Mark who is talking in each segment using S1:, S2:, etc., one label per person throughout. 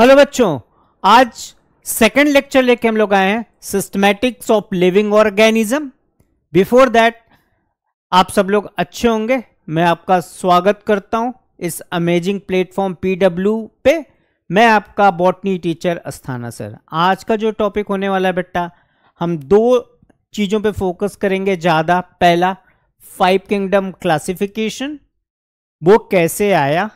S1: Hello बच्चों आज second lecture लेके हम लोग आए हैं systematics of living organism before that आप सब लोग अच्छे होंगे मैं आपका स्वागत करता हूं इस अमेजिंग प्लेटफॉर्म पीडब्ल्यू पे मैं आपका बॉटनी टीचर अस्थाना सर आज का जो टॉपिक होने वाला है बेटा हम दो चीज़ों पे फोकस करेंगे ज़्यादा पहला फाइव किंगडम क्लासिफिकेशन वो कैसे आया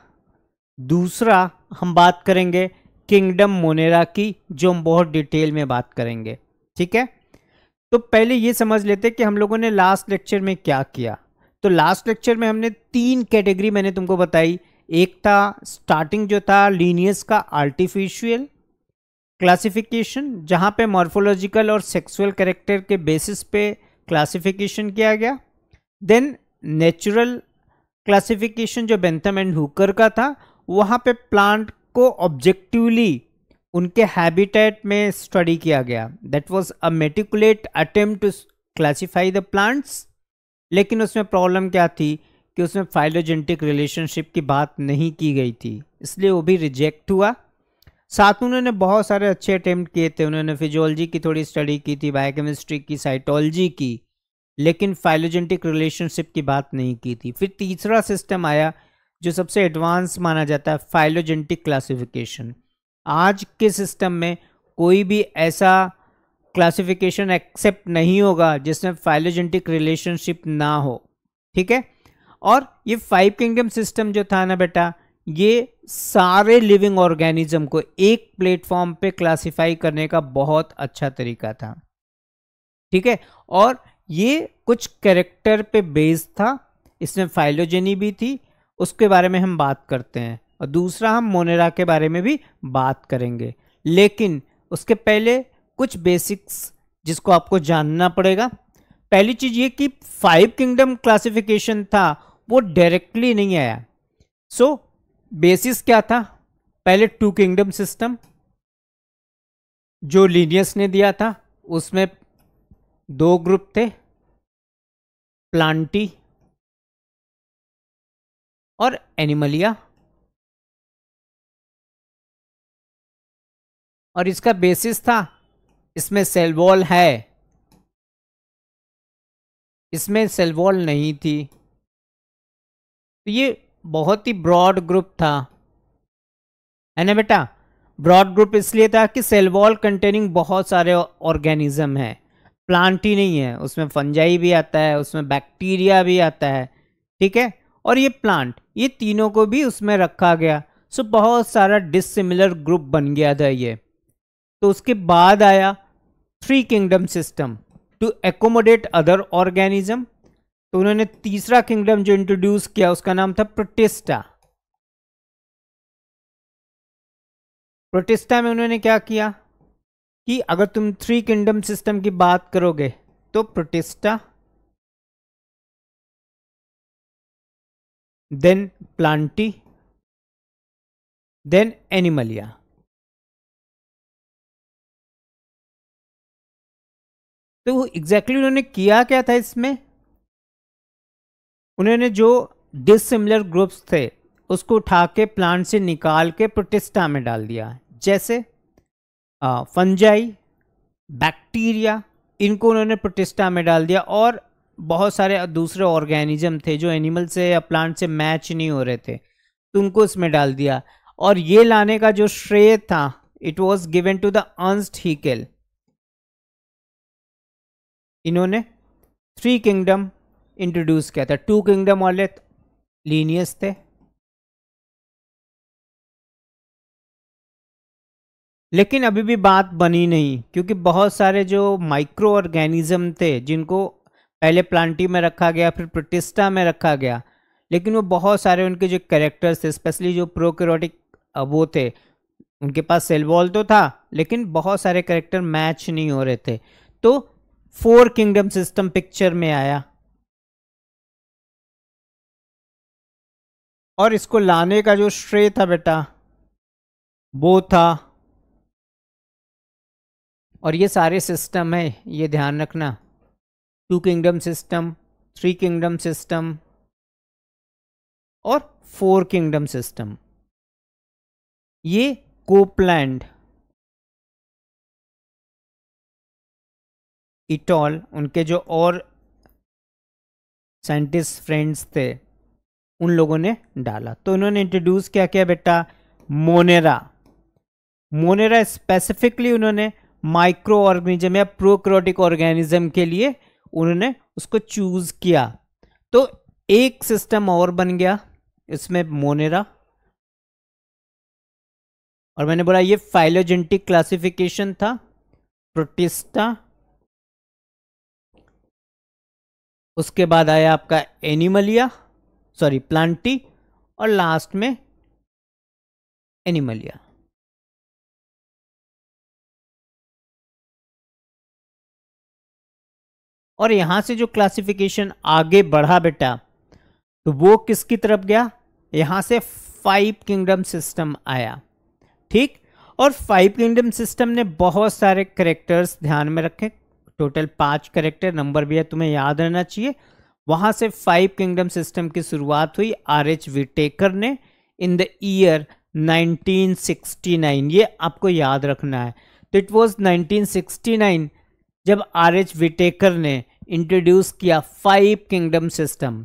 S1: दूसरा हम बात करेंगे किंगडम मोनेरा की जो हम बहुत डिटेल में बात करेंगे ठीक है तो पहले ये समझ लेते कि हम लोगों ने लास्ट लेक्चर में क्या किया तो लास्ट लेक्चर में हमने तीन कैटेगरी मैंने तुमको बताई एक था स्टार्टिंग जो था लीनियस का आर्टिफिशियल क्लासिफिकेशन जहाँ पे मॉर्फोलॉजिकल और सेक्सुअल कैरेक्टर के बेसिस पे क्लासिफिकेशन किया गया देन नेचुरल क्लासिफिकेशन जो बेंथम एंड हुकर का था वहाँ पे प्लांट को ऑब्जेक्टिवली उनके हैबिटेट में स्टडी किया गया that was a meticulous attempt to classify the plants लेकिन उसमें प्रॉब्लम क्या थी कि उसमें फाइलोजेंटिक रिलेशनशिप की बात नहीं की गई थी इसलिए वो भी रिजेक्ट हुआ साथ उन्होंने बहुत सारे अच्छे अटैम्प्ट किए थे उन्होंने फिजियोलॉजी की थोड़ी स्टडी की थी बायोकेमिस्ट्री की साइटोलॉजी की लेकिन फाइलोजेंटिक रिलेशनशिप की बात नहीं की थी फिर तीसरा सिस्टम आया जो सबसे एडवांस माना जाता है फाइलोजेंटिक क्लासिफिकेशन आज के सिस्टम में कोई भी ऐसा क्लासिफिकेशन एक्सेप्ट नहीं होगा जिसमें फाइलोजेंटिक रिलेशनशिप ना हो ठीक है और ये फाइव किंगडम सिस्टम जो था ना बेटा ये सारे लिविंग ऑर्गेनिज्म को एक प्लेटफॉर्म पे क्लासिफाई करने का बहुत अच्छा तरीका था ठीक है और ये कुछ कैरेक्टर पे बेस्ड था इसमें फाइलोजेनी भी थी उसके बारे में हम बात करते हैं और दूसरा हम मोनेरा के बारे में भी बात करेंगे लेकिन उसके पहले कुछ बेसिक्स जिसको आपको जानना पड़ेगा पहली चीज़ ये कि फाइव किंगडम क्लासिफिकेशन था वो डायरेक्टली नहीं आया सो so, बेसिस क्या था पहले टू किंगडम सिस्टम जो लीनियस ने दिया था उसमें
S2: दो ग्रुप थे प्लांटी और एनिमलिया
S1: और इसका बेसिस था इसमें सेल वॉल है इसमें सेल वॉल नहीं थी तो ये बहुत ही ब्रॉड ग्रुप था है ना बेटा ब्रॉड ग्रुप इसलिए था कि सेल वॉल कंटेनिंग बहुत सारे ऑर्गेनिज्म है प्लांट ही नहीं है उसमें फंजाई भी आता है उसमें बैक्टीरिया भी आता है ठीक है और ये प्लांट ये तीनों को भी उसमें रखा गया सो बहुत सारा डिसिमिलर ग्रुप बन गया था ये तो उसके बाद आया three kingdom system to accommodate other organism तो उन्होंने तीसरा किंगडम जो इंट्रोड्यूस किया उसका नाम था प्रोटिस्टा प्रोटिस्टा में उन्होंने क्या किया कि अगर तुम थ्री किंगडम सिस्टम की बात करोगे तो Protista
S2: then Plantae then Animalia तो
S1: एग्जैक्टली उन्होंने किया क्या था इसमें उन्होंने जो डिसिमिलर ग्रुप्स थे उसको उठा के प्लांट से निकाल के प्रोटिस्टा में डाल दिया जैसे फंजाई बैक्टीरिया इनको उन्होंने प्रोटिस्टा में डाल दिया और बहुत सारे दूसरे ऑर्गेनिज्म थे जो एनिमल से या प्लांट से मैच नहीं हो रहे थे तो उनको इसमें डाल दिया और ये लाने का जो श्रेय था it was given to the Ernst Haeckel इन्होंने थ्री किंगडम इंट्रोड्यूस किया था टू किंगडम वाले
S2: लीनियस थे
S1: लेकिन अभी भी बात बनी नहीं क्योंकि बहुत सारे जो माइक्रो ऑर्गेनिज्म थे जिनको पहले प्लांटी में रखा गया फिर प्रोटिस्टा में रखा गया लेकिन वो बहुत सारे उनके जो कैरेक्टर्स थे स्पेशली जो प्रोक्योरोटिक वो थे उनके पास सेल वॉल तो था लेकिन बहुत सारे कैरेक्टर मैच नहीं हो रहे थे तो फोर किंगडम सिस्टम पिक्चर में आया और इसको लाने का जो श्रेय था बेटा वो था और ये सारे सिस्टम है ये ध्यान रखना two kingdom system three kingdom system और फोर किंगडम सिस्टम ये
S2: कोपलैंड इटॉल
S1: उनके जो और साइंटिस्ट फ्रेंड्स थे उन लोगों ने डाला तो उन्होंने इंट्रोड्यूस क्या किया बेटा मोनेरा मोनेरा स्पेसिफिकली उन्होंने माइक्रो ऑर्गेनिज्म या प्रोक्रोटिक ऑर्गेनिज्म के लिए उन्होंने उसको चूज़ किया तो एक सिस्टम और बन गया इसमें मोनेरा और मैंने बोला ये फाइलोजेंटिक क्लासिफिकेशन था प्रोटिस्टा उसके बाद आया आपका एनिमलिया सॉरी प्लांटी और लास्ट में एनिमलिया और यहां से जो क्लासिफिकेशन आगे बढ़ा बेटा तो वो किसकी तरफ गया यहां से फाइव किंगडम सिस्टम आया ठीक और फाइव किंगडम सिस्टम ने बहुत सारे करेक्टर्स ध्यान में रखे टोटल पांच करेक्टर नंबर भी है तुम्हें याद रहना चाहिए वहां से फाइव किंगडम सिस्टम की शुरुआत हुई आर एच विटेकर ने इन द ईयर 1969 ये आपको याद रखना है तो इट वाज 1969 जब आर एच विटेकर ने इंट्रोड्यूस किया फाइव किंगडम सिस्टम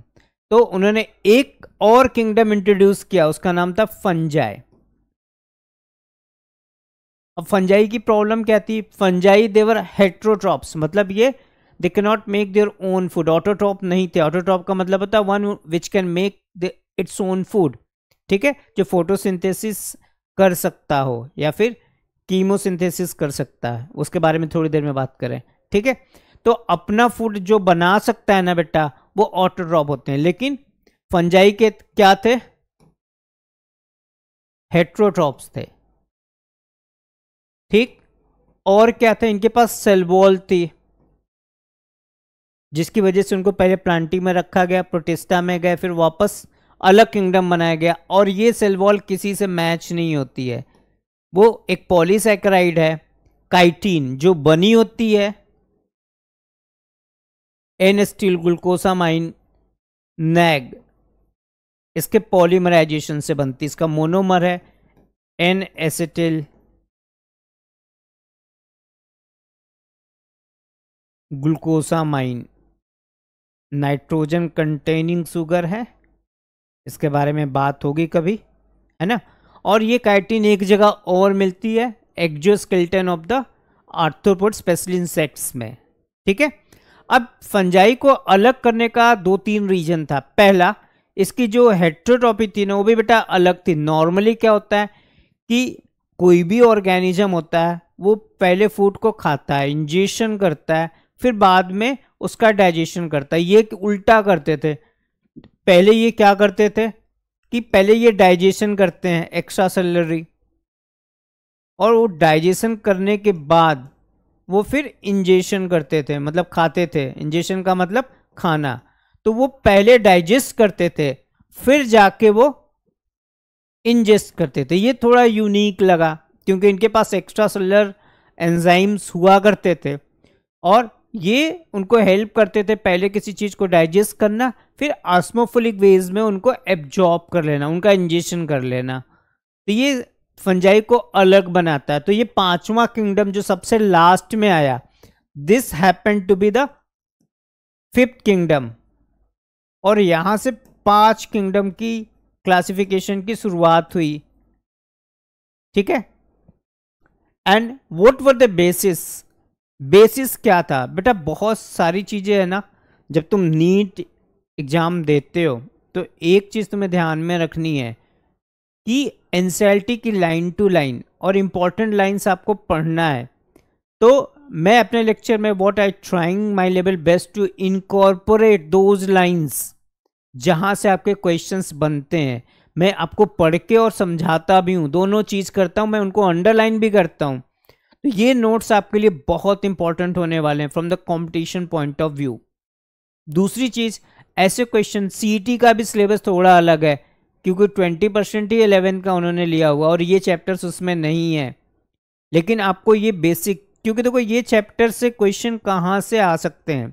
S1: तो उन्होंने एक और किंगडम इंट्रोड्यूस किया उसका नाम था फंजाई अब फंजाई की प्रॉब्लम क्या थी फंजाई देवर हेट्रोट्रॉप्स मतलब ये they can not make their own food autotroph नहीं थे ऑटोट्रॉप का मतलब होता है one which can make its own food ठीक है जो फोटोसिंथेसिस कर सकता हो या फिर कीमोसिंथेसिस कर सकता है उसके बारे में थोड़ी देर में बात करें ठीक है तो अपना फूड जो बना सकता है ना बेटा वो ऑटोड्रॉप होते हैं लेकिन फंजाई के क्या थे हेट्रोट्रॉप्स थे ठीक और क्या थे इनके पास सेलबॉल थी जिसकी वजह से उनको पहले प्लांटी में रखा गया प्रोटेस्टा में गए फिर वापस अलग किंगडम बनाया गया और ये सेलवॉल किसी से मैच नहीं होती है वो एक पॉलीसेक्राइड है काइटीन जो बनी होती है एन स्टील ग्लूकोसामाइन नैग इसके पॉलीमराइजेशन से बनती इसका मोनोमर है N acetyl glucosamine nitrogen containing sugar है इसके बारे में बात होगी कभी है ना और ये काइटिन एक जगह और मिलती है exoskeleton of the arthropod special insects में ठीक है अब फंजाई को अलग करने का दो तीन रीजन था पहला इसकी जो हेट्रोटॉपी थी ना वो भी बेटा अलग थी नॉर्मली क्या होता है कि कोई भी ऑर्गेनिज्म होता है वो पहले फूड को खाता है इंजेशन करता है फिर बाद में उसका डाइजेशन करता है ये उल्टा करते थे पहले ये क्या करते थे कि पहले ये डाइजेशन करते हैं एक्स्ट्रा सेलरी और वो डाइजेशन करने के बाद वो फिर इंजेशन करते थे मतलब खाते थे इंजेशन का मतलब खाना तो वो पहले डाइजेस्ट करते थे फिर जाके वो इंजेस्ट करते थे ये थोड़ा यूनिक लगा क्योंकि इनके पास एक्स्ट्रा सेलर एंजाइम्स हुआ करते थे और ये उनको हेल्प करते थे पहले किसी चीज़ को डाइजेस्ट करना फिर आसमोफुलिक वेज में उनको एब्जॉर्ब कर लेना उनका इंजेशन कर लेना तो ये फंजाई को अलग बनाता है तो ये पांचवा किंगडम जो सबसे लास्ट में आया this happen to be the fifth kingdom और यहां से पांच किंगडम की क्लासिफिकेशन की शुरुआत हुई ठीक है and what were the basis basis क्या था बेटा बहुत सारी चीज़ें है ना जब तुम नीट एग्ज़ाम देते हो तो एक चीज़ तुम्हें ध्यान में रखनी है कि एन की लाइन टू लाइन और इम्पॉर्टेंट लाइन्स आपको पढ़ना है तो मैं अपने लेक्चर में what I trying my level best to incorporate those lines जहाँ से आपके क्वेश्चंस बनते हैं मैं आपको पढ़ के और समझाता भी हूँ दोनों चीज़ करता हूँ मैं उनको अंडरलाइन भी करता हूँ तो ये नोट्स आपके लिए बहुत इंपॉर्टेंट होने वाले हैं from the competition point of view दूसरी चीज़ ऐसे क्वेश्चन सीईटी e का भी सिलेबस थोड़ा अलग है क्योंकि ट्वेंटी परसेंट ही एलेवन का उन्होंने लिया हुआ और ये चैप्टर्स उसमें नहीं है लेकिन आपको ये बेसिक क्योंकि देखो ये चैप्टर से क्वेश्चन कहाँ से आ सकते हैं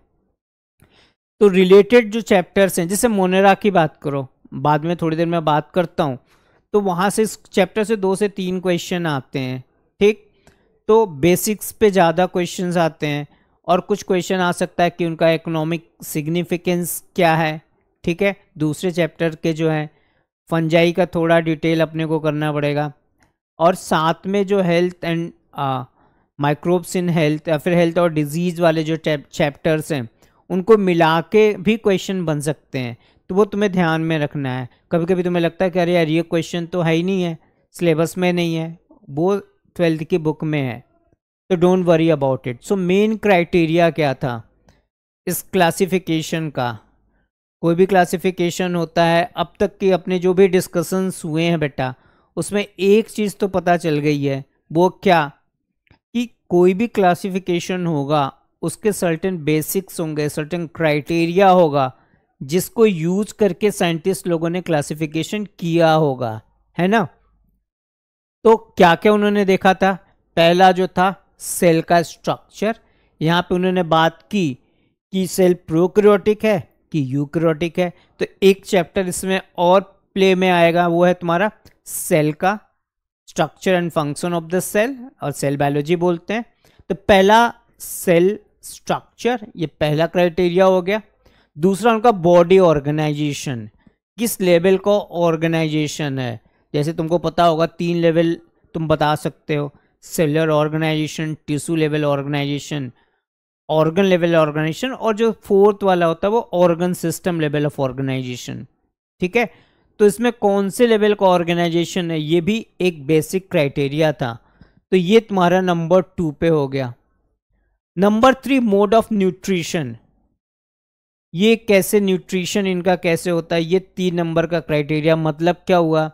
S1: तो रिलेटेड जो चैप्टर्स हैं जैसे मोनेरा की बात करो बाद में थोड़ी देर में बात करता हूँ तो वहाँ से इस चैप्टर से दो से तीन क्वेश्चन आते हैं ठीक तो बेसिक्स पे ज़्यादा क्वेश्चन आते हैं और कुछ क्वेश्चन आ सकता है कि उनका इकोनॉमिक सिग्निफिकेंस क्या है ठीक है दूसरे चैप्टर के जो हैं फंजाई का थोड़ा डिटेल अपने को करना पड़ेगा और साथ में जो health and microbes in health या फिर हेल्थ और डिजीज़ वाले जो चैप्टर्स हैं उनको मिला के भी क्वेश्चन बन सकते हैं तो वो तुम्हें ध्यान में रखना है कभी कभी तुम्हें लगता है कि अरे यार ये क्वेश्चन तो है ही नहीं है सिलेबस में नहीं है वो ट्वेल्थ की बुक में है तो don't worry about it so main criteria क्या था इस क्लासिफिकेशन का कोई भी क्लासिफिकेशन होता है अब तक के अपने जो भी डिस्कशंस हुए हैं बेटा उसमें एक चीज़ तो पता चल गई है वो क्या कि कोई भी क्लासिफिकेशन होगा उसके सर्टेन बेसिक्स होंगे सर्टेन क्राइटेरिया होगा जिसको यूज करके साइंटिस्ट लोगों ने क्लासिफिकेशन किया होगा है ना तो क्या क्या उन्होंने देखा था पहला जो था सेल का स्ट्रक्चर यहाँ पे उन्होंने बात की कि सेल प्रोक्रियोटिक है कि यूक्रोटिक है तो एक चैप्टर इसमें और प्ले में आएगा वो है तुम्हारा सेल का structure and function of the cell और सेल बायोलॉजी बोलते हैं तो पहला सेल स्ट्रक्चर ये पहला क्राइटेरिया हो गया दूसरा उनका बॉडी ऑर्गेनाइजेशन किस लेवल का ऑर्गेनाइजेशन है जैसे तुमको पता होगा तीन लेवल तुम बता सकते हो cellular organisation tissue level organisation organ level organisation और जो फोर्थ वाला होता है वो organ system level of organisation ठीक है तो इसमें कौन से लेवल का ऑर्गेनाइजेशन है ये भी एक बेसिक क्राइटेरिया था तो ये तुम्हारा नंबर टू पे हो गया number three mode of nutrition ये कैसे न्यूट्रिशन इनका कैसे होता है ये तीन नंबर का क्राइटेरिया मतलब क्या हुआ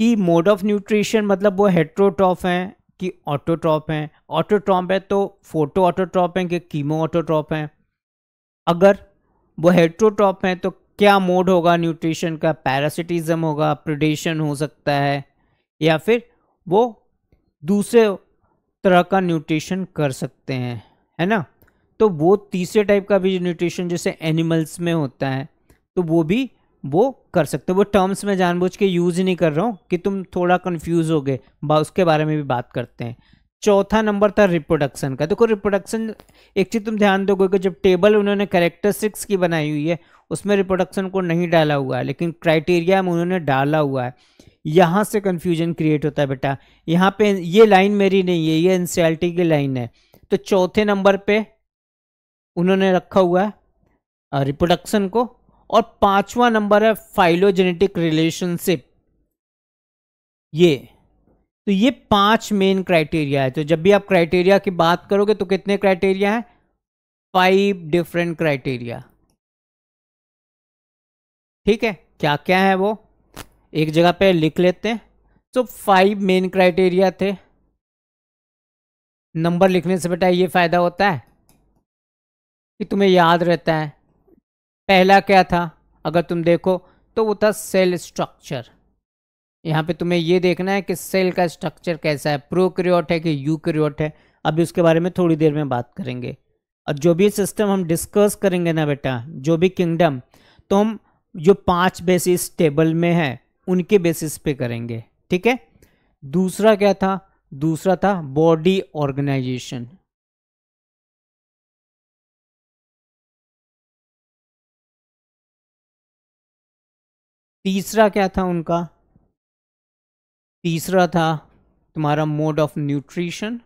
S1: कि मोड ऑफ न्यूट्रिशन मतलब वो हेट्रोटॉफ हैं कि ऑटोट्रॉप हैं ऑटोट्रॉप है तो फोटो ऑटोट्रॉप हैं कि कीमो ऑटोट्रॉप हैं अगर वो हेट्रोट्रॉप हैं तो क्या मोड होगा न्यूट्रिशन का पैरासिटिज्म होगा प्रिडेशन हो सकता है या फिर वो दूसरे तरह का न्यूट्रिशन कर सकते हैं है ना तो वो तीसरे टाइप का भी न्यूट्रिशन जैसे एनिमल्स में होता है तो वो भी वो कर सकते हो वो टर्म्स में जानबूझ के यूज़ नहीं कर रहा हूँ कि तुम थोड़ा कन्फ्यूज हो गए उसके बारे में भी बात करते हैं चौथा नंबर था रिप्रोडक्शन का देखो तो रिप्रोडक्शन एक चीज़ तुम ध्यान दोगे कि जब टेबल उन्होंने करेक्टर सिक्स की बनाई हुई है उसमें रिप्रोडक्शन को नहीं डाला हुआ है लेकिन क्राइटेरिया में उन्होंने डाला हुआ है यहाँ से कन्फ्यूजन क्रिएट होता है बेटा यहाँ पे ये लाइन मेरी नहीं है ये एन की लाइन है तो चौथे नंबर पे उन्होंने रखा हुआ है रिप्रोडक्शन को और पांचवा नंबर है फाइलोजेनेटिक रिलेशनशिप ये तो ये पांच मेन क्राइटेरिया है तो जब भी आप क्राइटेरिया की बात करोगे तो कितने क्राइटेरिया है फाइव डिफरेंट क्राइटेरिया ठीक है क्या क्या है वो एक जगह पे लिख लेते हैं तो फाइव मेन क्राइटेरिया थे नंबर लिखने से बेटा ये फ़ायदा होता है कि तुम्हें याद रहता है पहला क्या था अगर तुम देखो तो वो था सेल स्ट्रक्चर यहाँ पे तुम्हें ये देखना है कि सेल का स्ट्रक्चर कैसा है प्रोक्रियोट है कि यूक्रियोट है अभी उसके बारे में थोड़ी देर में बात करेंगे और जो भी सिस्टम हम डिस्कस करेंगे ना बेटा जो भी किंगडम तो हम जो पांच बेसिस टेबल में है उनके बेसिस पे करेंगे ठीक है दूसरा क्या था दूसरा था बॉडी ऑर्गेनाइजेशन
S2: तीसरा क्या था उनका तीसरा था तुम्हारा mode of nutrition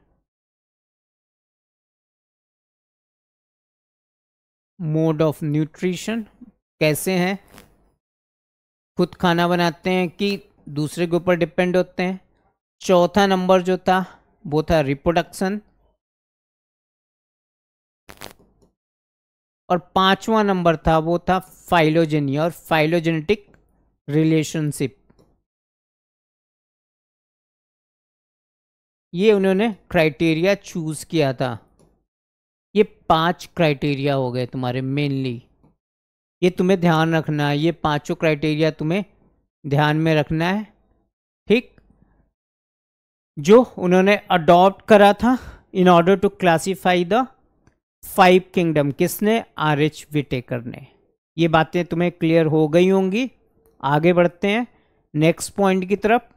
S1: mode of nutrition कैसे हैं खुद खाना बनाते हैं कि दूसरे के ऊपर डिपेंड होते हैं चौथा नंबर जो था वो था रिप्रोडक्शन और पांचवा नंबर था वो था फाइलोजेनी और फाइलोजेनेटिक रिलेशनशिप ये उन्होंने क्राइटेरिया चूज़ किया था ये पांच क्राइटेरिया हो गए तुम्हारे मेनली ये तुम्हें ध्यान रखना है ये पांचों क्राइटेरिया तुम्हें ध्यान में रखना है ठीक जो उन्होंने अडॉप्ट करा था in order to classify the five kingdom किसने आर एच विटेकर ने ये बातें तुम्हें क्लियर हो गई होंगी आगे बढ़ते हैं नेक्स्ट पॉइंट की तरफ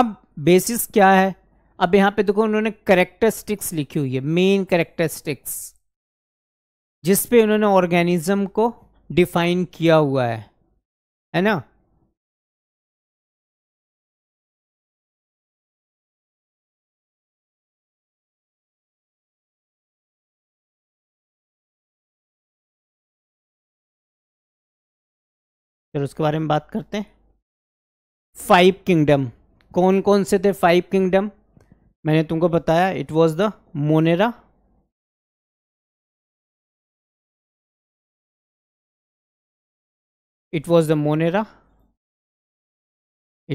S1: अब बेसिस क्या है अब यहां पे देखो उन्होंने करेक्टरिस्टिक्स लिखी हुई है मेन करेक्टरिस्टिक्स जिस पे उन्होंने ऑर्गेनिज्म को डिफाइन किया हुआ है है ना फिर उसके बारे में बात करते हैं फाइव किंगडम कौन कौन से थे फाइव किंगडम मैंने तुमको बताया it was the Monera
S2: it was the Monera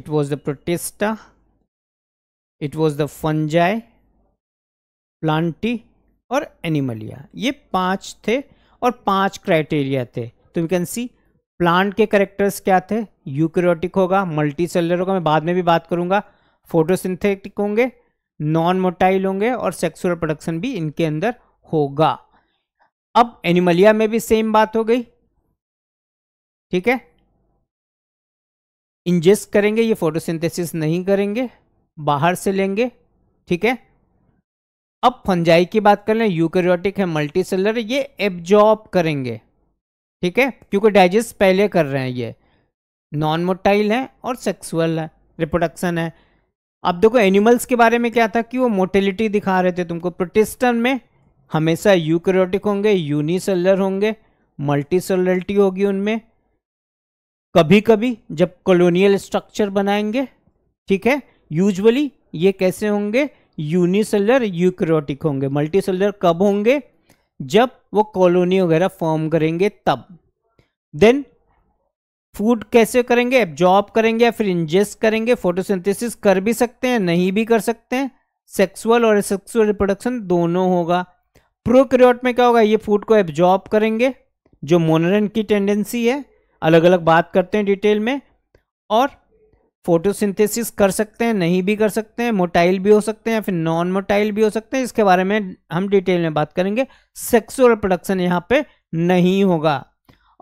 S1: it was the Protista it was the Fungi Plantae और एनिमलिया ये पांच थे और पांच क्राइटेरिया थे तो यू कैन सी प्लांट के करेक्टर्स क्या थे यूक्रियोटिक होगा मल्टी सेलर होगा मैं बाद में भी बात करूंगा फोटोसिंथेटिक होंगे नॉन मोटाइल होंगे और सेक्सुअल प्रोडक्शन भी इनके अंदर होगा अब एनिमलिया में भी सेम बात हो गई ठीक है इंजेस्ट करेंगे ये फोटोसिंथेसिस नहीं करेंगे बाहर से लेंगे ठीक है अब फंजाई की बात कर लें यूक्रियोटिक है मल्टी सेलर ये एब्जॉर्ब करेंगे ठीक है क्योंकि डाइजेस्ट पहले कर रहे हैं ये नॉन मोटाइल है और सेक्सुअल है रिप्रोडक्शन है अब देखो एनिमल्स के बारे में क्या था कि वो मोटिलिटी दिखा रहे थे तुमको प्रोटेस्टन में हमेशा यूक्रोटिक होंगे यूनिसेलर होंगे मल्टी होगी उनमें कभी कभी जब कॉलोनियल स्ट्रक्चर बनाएंगे ठीक है यूजुअली ये कैसे होंगे यूनिसेलर यूक्रोटिक होंगे मल्टी कब होंगे जब वो कॉलोनी वगैरह फॉर्म करेंगे तब देन फूड कैसे करेंगे एब्जॉर्ब करेंगे या फिर इंजेस्ट करेंगे फोटोसिंथेसिस कर भी सकते हैं नहीं भी कर सकते हैं सेक्सुअल और सेक्सुअल रिप्रोडक्शन दोनों होगा प्रोक्रियोट में क्या होगा ये फूड को एब्जॉर्ब करेंगे जो मोनरन की टेंडेंसी है अलग अलग बात करते हैं डिटेल में और फोटोसिंथेसिस कर सकते हैं नहीं भी कर सकते हैं मोटाइल भी हो सकते हैं या फिर नॉन मोटाइल भी हो सकते हैं इसके बारे में हम डिटेल में बात करेंगे सेक्सुअल प्रोडक्शन यहाँ पे नहीं होगा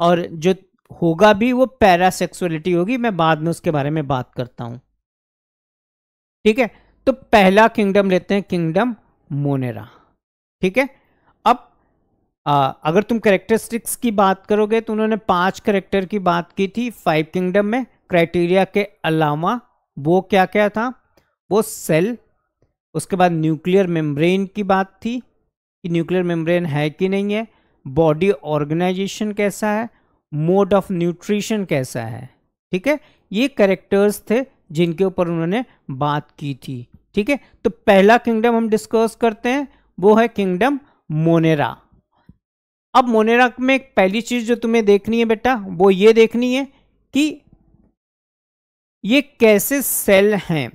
S1: और जो होगा भी वो पैरासेक्सुअलिटी होगी मैं बाद में उसके बारे में बात करता हूँ ठीक है तो पहला किंगडम लेते हैं किंगडम मोनेरा ठीक है अब आ, अगर तुम करेक्टरिस्टिक्स की बात करोगे तो उन्होंने पांच करेक्टर की बात की थी फाइव किंगडम में क्राइटेरिया के अलावा वो क्या क्या था वो सेल उसके बाद न्यूक्लियर मेम्ब्रेन की बात थी कि न्यूक्लियर मेम्ब्रेन है कि नहीं है बॉडी ऑर्गेनाइजेशन कैसा है मोड ऑफ न्यूट्रिशन कैसा है ठीक है ये करेक्टर्स थे जिनके ऊपर उन्होंने बात की थी ठीक है तो पहला किंगडम हम डिस्कस करते हैं वो है किंगडम मोनेरा अब मोनेरा में पहली चीज़ जो तुम्हें देखनी है बेटा वो ये देखनी है कि ये कैसे सेल हैं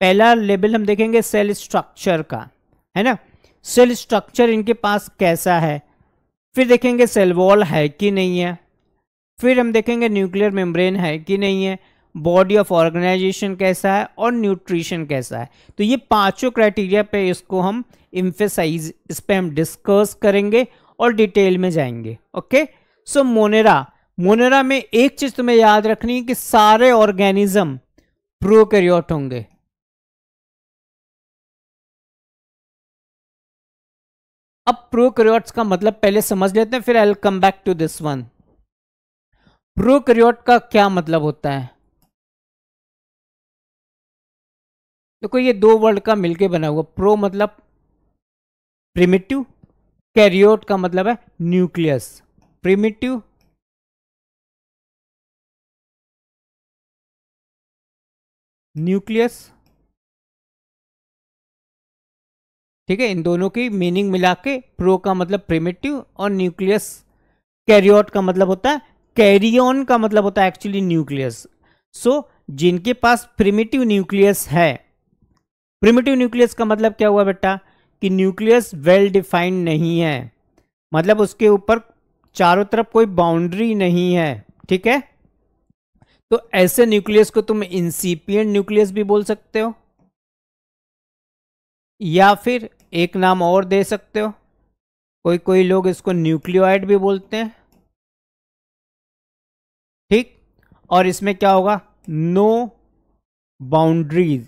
S1: पहला लेवल हम देखेंगे सेल स्ट्रक्चर का है ना सेल स्ट्रक्चर इनके पास कैसा है फिर देखेंगे सेल वॉल है कि नहीं है फिर हम देखेंगे न्यूक्लियर मेम्ब्रेन है कि नहीं है बॉडी ऑफ ऑर्गेनाइजेशन कैसा है और न्यूट्रिशन कैसा है तो ये पांचों क्राइटेरिया पे इसको हम इम्फेसाइज इस पर हम डिस्कस करेंगे और डिटेल में जाएंगे ओके सो मोनेरा मोनेरा में एक चीज तुम्हें याद रखनी है कि सारे ऑर्गेनिज्म प्रोकैरियोट होंगे अब प्रोकैरियोट्स का मतलब पहले समझ लेते हैं फिर I come back to this one prokaryote का क्या मतलब होता है देखो ये दो वर्ड का मिलके बना हुआ प्रो मतलब प्रिमिटिव कैरियोट का मतलब है न्यूक्लियस प्रिमिटिव न्यूक्लियस ठीक है इन दोनों की मीनिंग मिला के प्रो का मतलब प्रिमेटिव और न्यूक्लियस कैरियोट का मतलब होता है कैरियन का मतलब होता है एक्चुअली न्यूक्लियस सो जिनके पास प्रिमेटिव न्यूक्लियस है प्रिमेटिव न्यूक्लियस का मतलब क्या हुआ बेटा कि न्यूक्लियस वेल डिफाइंड नहीं है मतलब उसके ऊपर चारों तरफ कोई बाउंड्री नहीं है ठीक है तो ऐसे न्यूक्लियस को तुम इंसिपियंट न्यूक्लियस भी बोल सकते हो या फिर एक नाम और दे सकते हो कोई कोई लोग इसको न्यूक्लियोइड भी बोलते हैं ठीक और इसमें क्या होगा नो
S2: बाउंड्रीज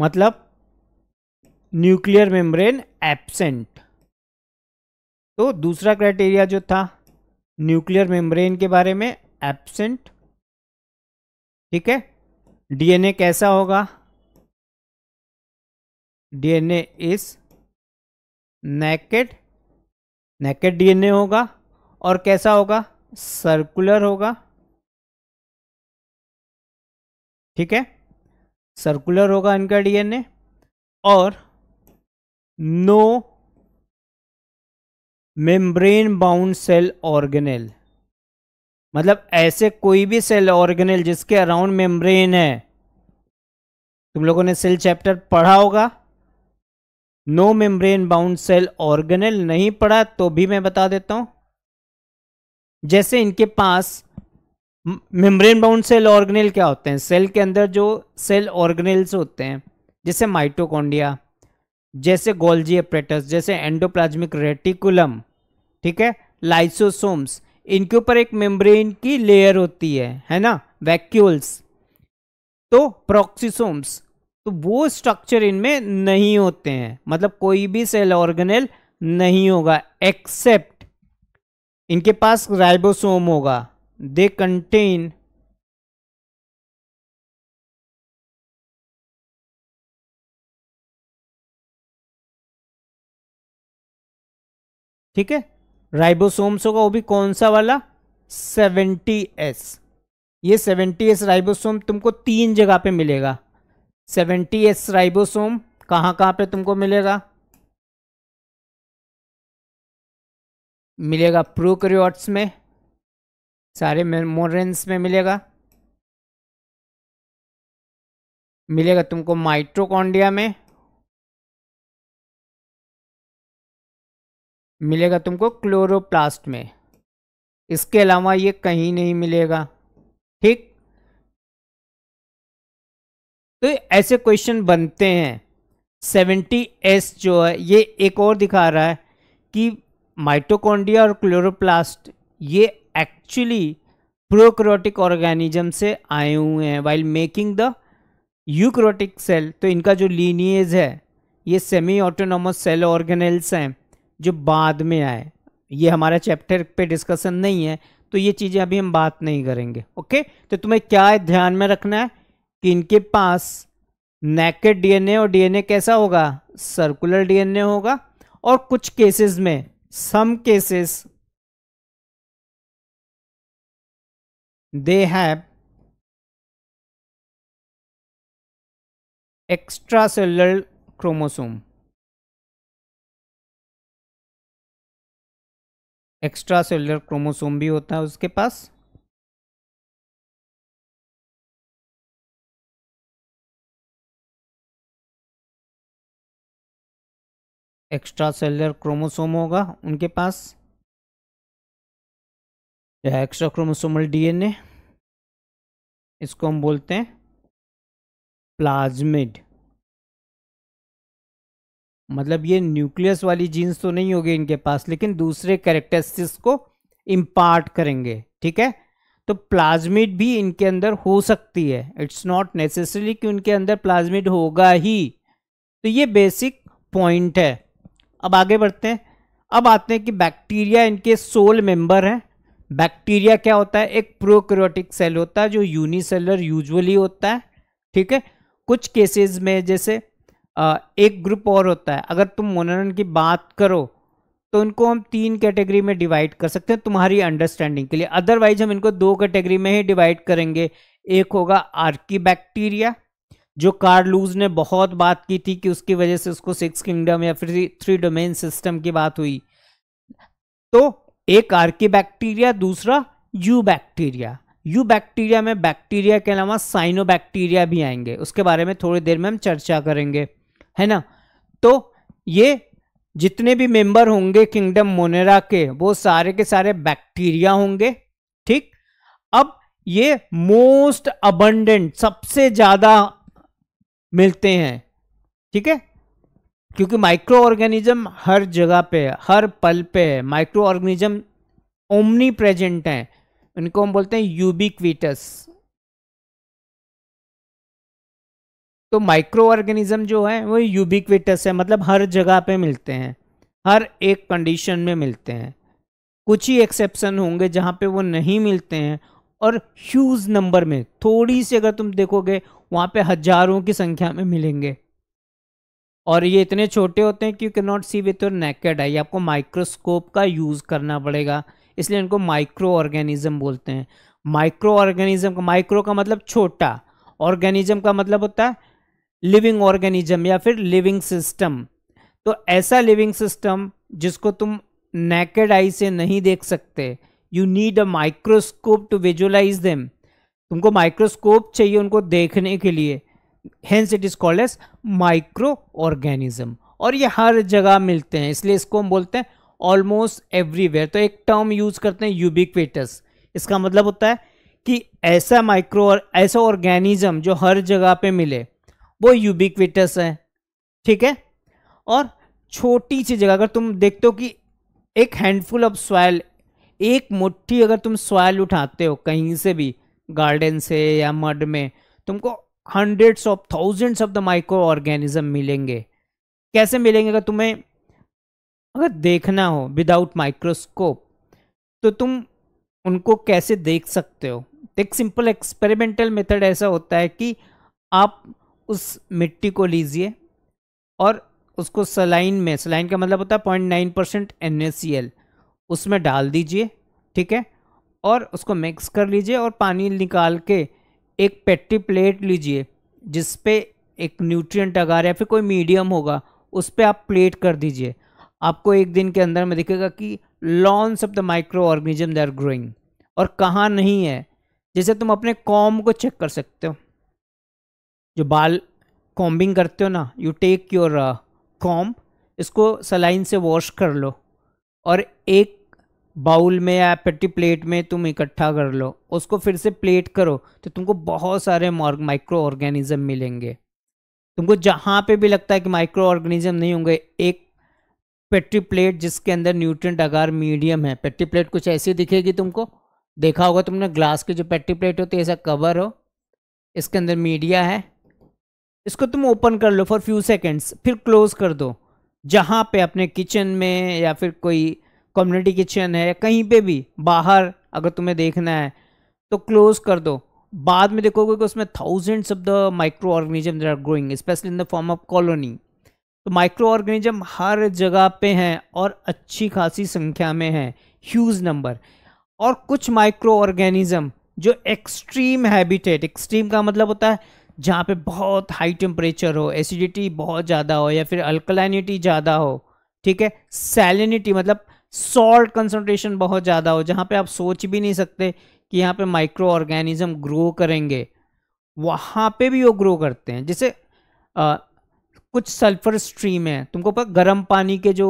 S1: मतलब न्यूक्लियर मेम्ब्रेन एब्सेंट तो दूसरा क्राइटेरिया जो था न्यूक्लियर मेम्ब्रेन के बारे में एब्सेंट ठीक है डीएनए कैसा होगा DNA is naked naked DNA होगा और कैसा होगा सर्कुलर होगा ठीक है सर्कुलर होगा इनका डीएनए और no membrane bound cell organelle मतलब ऐसे कोई भी सेल ऑर्गेनेल जिसके अराउंड मेम्ब्रेन है तुम लोगों ने सेल चैप्टर पढ़ा होगा no membrane bound cell organelle नहीं पढ़ा तो भी मैं बता देता हूं जैसे इनके पास मेम्ब्रेन बाउंड सेल ऑर्गेनेल क्या होते हैं सेल के अंदर जो सेल ऑर्गेनेल्स होते हैं जैसे माइटोकॉन्डिया जैसे गोल्जी एपरेटस जैसे एंडोप्लाज्मिक रेटिकुलम ठीक है लाइसोसोम्स इनके ऊपर एक मेम्ब्रेन की लेयर होती है है ना वैक्यूल्स तो प्रोक्सीसोम्स तो वो स्ट्रक्चर इनमें नहीं होते हैं मतलब कोई भी सेल ऑर्गेनेल नहीं होगा एक्सेप्ट इनके पास राइबोसोम होगा
S2: दे कंटेन
S1: ठीक है राइबोसोम्स होगा वो भी कौन सा वाला सेवेंटी एस ये सेवेंटी एस राइबोसोम तुमको तीन जगह पे मिलेगा सेवेंटी एस राइबोसोम कहाँ कहाँ पे तुमको मिलेगा मिलेगा प्रोक्रियोट्स में सारे
S2: मोरेंस में मिलेगा मिलेगा तुमको माइट्रोकॉन्डिया में
S1: मिलेगा तुमको क्लोरोप्लास्ट में इसके अलावा ये कहीं नहीं मिलेगा ठीक तो ऐसे क्वेश्चन बनते हैं सेवेंटी एस जो है ये एक और दिखा रहा है कि माइटोकॉन्ड्रिया और क्लोरोप्लास्ट ये एक्चुअली प्रोक्रोटिक ऑर्गेनिज्म से आए हुए हैं while making the eukaryotic cell तो इनका जो लीनियज है ये सेमी ऑटोनोमस सेल ऑर्गेनल्स हैं जो बाद में आए ये हमारा चैप्टर पे डिस्कशन नहीं है तो ये चीज़ें अभी हम बात नहीं करेंगे ओके तो तुम्हें क्या ध्यान में रखना है कि इनके पास नेकेड डीएनए और डीएनए कैसा होगा सर्कुलर डीएनए होगा और कुछ केसेस में some cases
S2: they have extra cellular chromosome extra cellular chromosome भी होता है उसके पास एक्स्ट्रा सेलुलर क्रोमोसोम होगा उनके पास या एक्स्ट्रा क्रोमोसोमल डीएनए इसको हम बोलते हैं प्लाज्मिड
S1: मतलब ये न्यूक्लियस वाली जीन्स तो नहीं होगी इनके पास लेकिन दूसरे कैरेक्टरिस्टिक्स को इम्पार्ट करेंगे ठीक है तो प्लाज्मिड भी इनके अंदर हो सकती है इट्स नॉट नेसेसरी कि उनके अंदर प्लाज्मिड होगा ही तो ये बेसिक पॉइंट है अब आगे बढ़ते हैं अब आते हैं कि बैक्टीरिया इनके सोल मेंबर हैं बैक्टीरिया क्या होता है एक प्रोक्रियोटिक सेल होता है जो यूनिसेलर यूजुअली होता है ठीक है कुछ केसेस में जैसे एक ग्रुप और होता है अगर तुम मनोरंजन की बात करो तो इनको हम तीन कैटेगरी में डिवाइड कर सकते हैं तुम्हारी अंडरस्टैंडिंग के लिए अदरवाइज हम इनको दो कैटेगरी में ही डिवाइड करेंगे एक होगा आर्की बैक्टीरिया जो कार्लूज ने बहुत बात की थी कि उसकी वजह से उसको सिक्स किंगडम या फिर थ्री डोमेन सिस्टम की बात हुई तो एक आर्की बैक्टीरिया दूसरा यू बैक्टीरिया यू बैक्टीरिया में बैक्टीरिया के अलावा साइनो बैक्टीरिया भी आएंगे उसके बारे में थोड़ी देर में हम चर्चा करेंगे है ना तो ये जितने भी मेंबर होंगे किंगडम मोनेरा के वो सारे के सारे बैक्टीरिया होंगे ठीक अब ये मोस्ट अबंडेंट सबसे ज़्यादा मिलते हैं ठीक है क्योंकि माइक्रो ऑर्गेनिज्म हर जगह पे हर पल पे है माइक्रो ऑर्गेनिज्म ओमनी प्रेजेंट हैं इनको हम बोलते हैं यूबिक्विटस तो माइक्रो ऑर्गेनिज्म जो है वो यूबिक्विटस है मतलब हर जगह पे मिलते हैं हर एक कंडीशन में मिलते हैं कुछ ही एक्सेप्शन होंगे जहाँ पे वो नहीं मिलते हैं और ह्यूज नंबर में थोड़ी सी अगर तुम देखोगे वहाँ पे हजारों की संख्या में मिलेंगे और ये इतने छोटे होते हैं कि you can not see with your naked eye आपको माइक्रोस्कोप का यूज़ करना पड़ेगा इसलिए इनको माइक्रो ऑर्गेनिज्म बोलते हैं माइक्रो ऑर्गेनिज्म का माइक्रो का मतलब छोटा ऑर्गेनिज्म का मतलब होता है लिविंग ऑर्गेनिज्म या फिर लिविंग सिस्टम तो ऐसा लिविंग सिस्टम जिसको तुम नेकेड आई से नहीं देख सकते you need a microscope to visualise them तुमको माइक्रोस्कोप चाहिए उनको देखने के लिए hence it is called as micro organism और ये हर जगह मिलते हैं इसलिए इसको हम बोलते हैं ऑलमोस्ट एवरीवेयर तो एक टर्म यूज करते हैं यूबिक्वेटस इसका मतलब होता है कि ऐसा माइक्रो ऐसा ऑर्गेनिज्म जो हर जगह पे मिले वो यूबिक्विटस है ठीक है और छोटी सी जगह अगर तुम देखते हो कि एक हैंडफुल ऑफ सॉयल एक मुट्ठी अगर तुम सॉयल उठाते हो कहीं से भी गार्डन से या मड में तुमको hundreds of thousands of the micro organism मिलेंगे कैसे मिलेंगे अगर तुम्हें अगर देखना हो विदाउट माइक्रोस्कोप तो तुम उनको कैसे देख सकते हो एक सिंपल एक्सपेरिमेंटल मेथड ऐसा होता है कि आप उस मिट्टी को लीजिए और उसको सलाइन में सलाइन का मतलब होता है पॉइंट नाइन परसेंट एन उसमें डाल दीजिए ठीक है और उसको मिक्स कर लीजिए और पानी निकाल के एक पेट्टी प्लेट लीजिए जिस पे एक न्यूट्रिएंट अगार या फिर कोई मीडियम होगा उस पर आप प्लेट कर दीजिए आपको एक दिन के अंदर में दिखेगा कि lawns of the micro organism they are growing और कहाँ नहीं है जैसे तुम अपने कॉम को चेक कर सकते हो जो बाल कॉम्बिंग करते हो ना यू टेक योर कॉम्ब इसको सलाइन से वॉश कर लो और एक बाउल में या पट्टी प्लेट में तुम इकट्ठा कर लो उसको फिर से प्लेट करो तो तुमको बहुत सारे माइक्रो ऑर्गेनिज़म मिलेंगे तुमको जहाँ पे भी लगता है कि माइक्रो ऑर्गेनिज़म नहीं होंगे एक पेट्री प्लेट जिसके अंदर न्यूट्रिएंट अगार मीडियम है पेट्री प्लेट कुछ ऐसी दिखेगी तुमको देखा होगा तुमने ग्लास की जो पेट्री प्लेट होती है ऐसा कवर हो इसके अंदर मीडिया है इसको तुम ओपन कर लो फॉर फ्यू सेकेंड्स फिर क्लोज़ कर दो जहाँ पे अपने किचन में या फिर कोई कम्युनिटी किचन है या कहीं पे भी बाहर अगर तुम्हें देखना है तो क्लोज़ कर दो बाद में देखोगे कि उसमें thousands of the micro organism are growing specially in the form of colony तो माइक्रो ऑर्गेनिज्म हर जगह पे हैं और अच्छी खासी संख्या में हैं ह्यूज नंबर और कुछ माइक्रो ऑर्गेनिज्म जो एक्सट्रीम हैबिटेट एक्सट्रीम का मतलब होता है जहाँ पे बहुत हाई टेम्परेचर हो एसिडिटी बहुत ज़्यादा हो या फिर अल्कलाइनिटी ज़्यादा हो ठीक है सैलिनिटी मतलब सॉल्ट कंसनट्रेशन बहुत ज़्यादा हो जहाँ पे आप सोच भी नहीं सकते कि यहाँ पे माइक्रो ऑर्गेनिज्म ग्रो करेंगे वहाँ पे भी वो ग्रो करते हैं जैसे आ, कुछ सल्फर स्ट्रीम है तुमको पता गर्म पानी के जो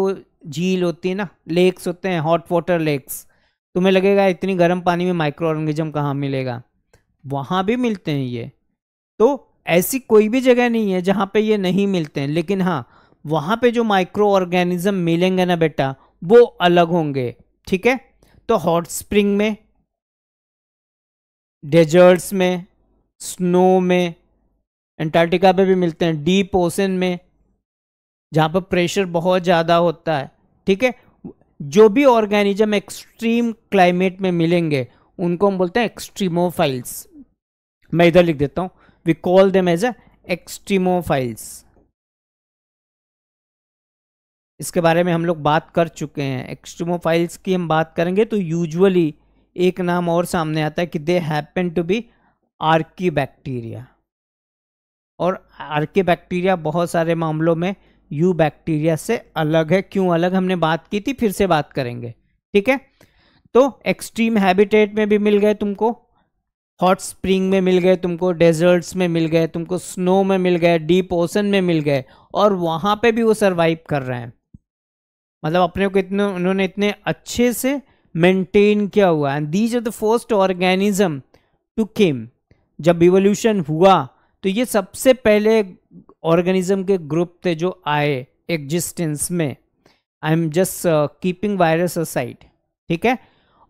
S1: झील होती है ना लेक्स होते हैं हॉट वाटर लेक्स तुम्हें लगेगा इतनी गर्म पानी में माइक्रो ऑर्गेनिज्म कहाँ मिलेगा वहाँ भी मिलते हैं ये तो ऐसी कोई भी जगह नहीं है जहाँ पे ये नहीं मिलते हैं लेकिन हाँ वहाँ पे जो माइक्रो ऑर्गेनिज्म मिलेंगे ना बेटा वो अलग होंगे ठीक है तो हॉट स्प्रिंग में डेजर्ट्स में स्नो में एंटार्क्टिका पे भी मिलते हैं डीप ओशन में जहाँ पर प्रेशर बहुत ज़्यादा होता है ठीक है जो भी ऑर्गेनिज्म एक्सट्रीम क्लाइमेट में मिलेंगे उनको हम बोलते हैं एक्सट्रीमोफाइल्स मैं इधर लिख देता हूँ we call them as a extremophiles इसके बारे में हम लोग बात कर चुके हैं एक्सट्रीमोफाइल्स की हम बात करेंगे तो यूजुअली एक नाम और सामने आता है कि they happen to be archaebacteria और आर्के बैक्टीरिया बहुत सारे मामलों में यू बैक्टीरिया से अलग है क्यों अलग हमने बात की थी फिर से बात करेंगे ठीक है तो एक्सट्रीम हैबिटेट में भी मिल गए तुमको हॉट स्प्रिंग में मिल गए तुमको डेजर्ट्स में मिल गए तुमको स्नो में मिल गए डीप ओशन में मिल गए और वहाँ पे भी वो सरवाइव कर रहे हैं मतलब अपने को इतने उन्होंने इतने अच्छे से मेंटेन किया हुआ and these are the first organism to came जब इवोल्यूशन हुआ तो ये सबसे पहले ऑर्गेनिज्म के ग्रुप थे जो आए एग्जिस्टेंस में I am just keeping virus aside ठीक है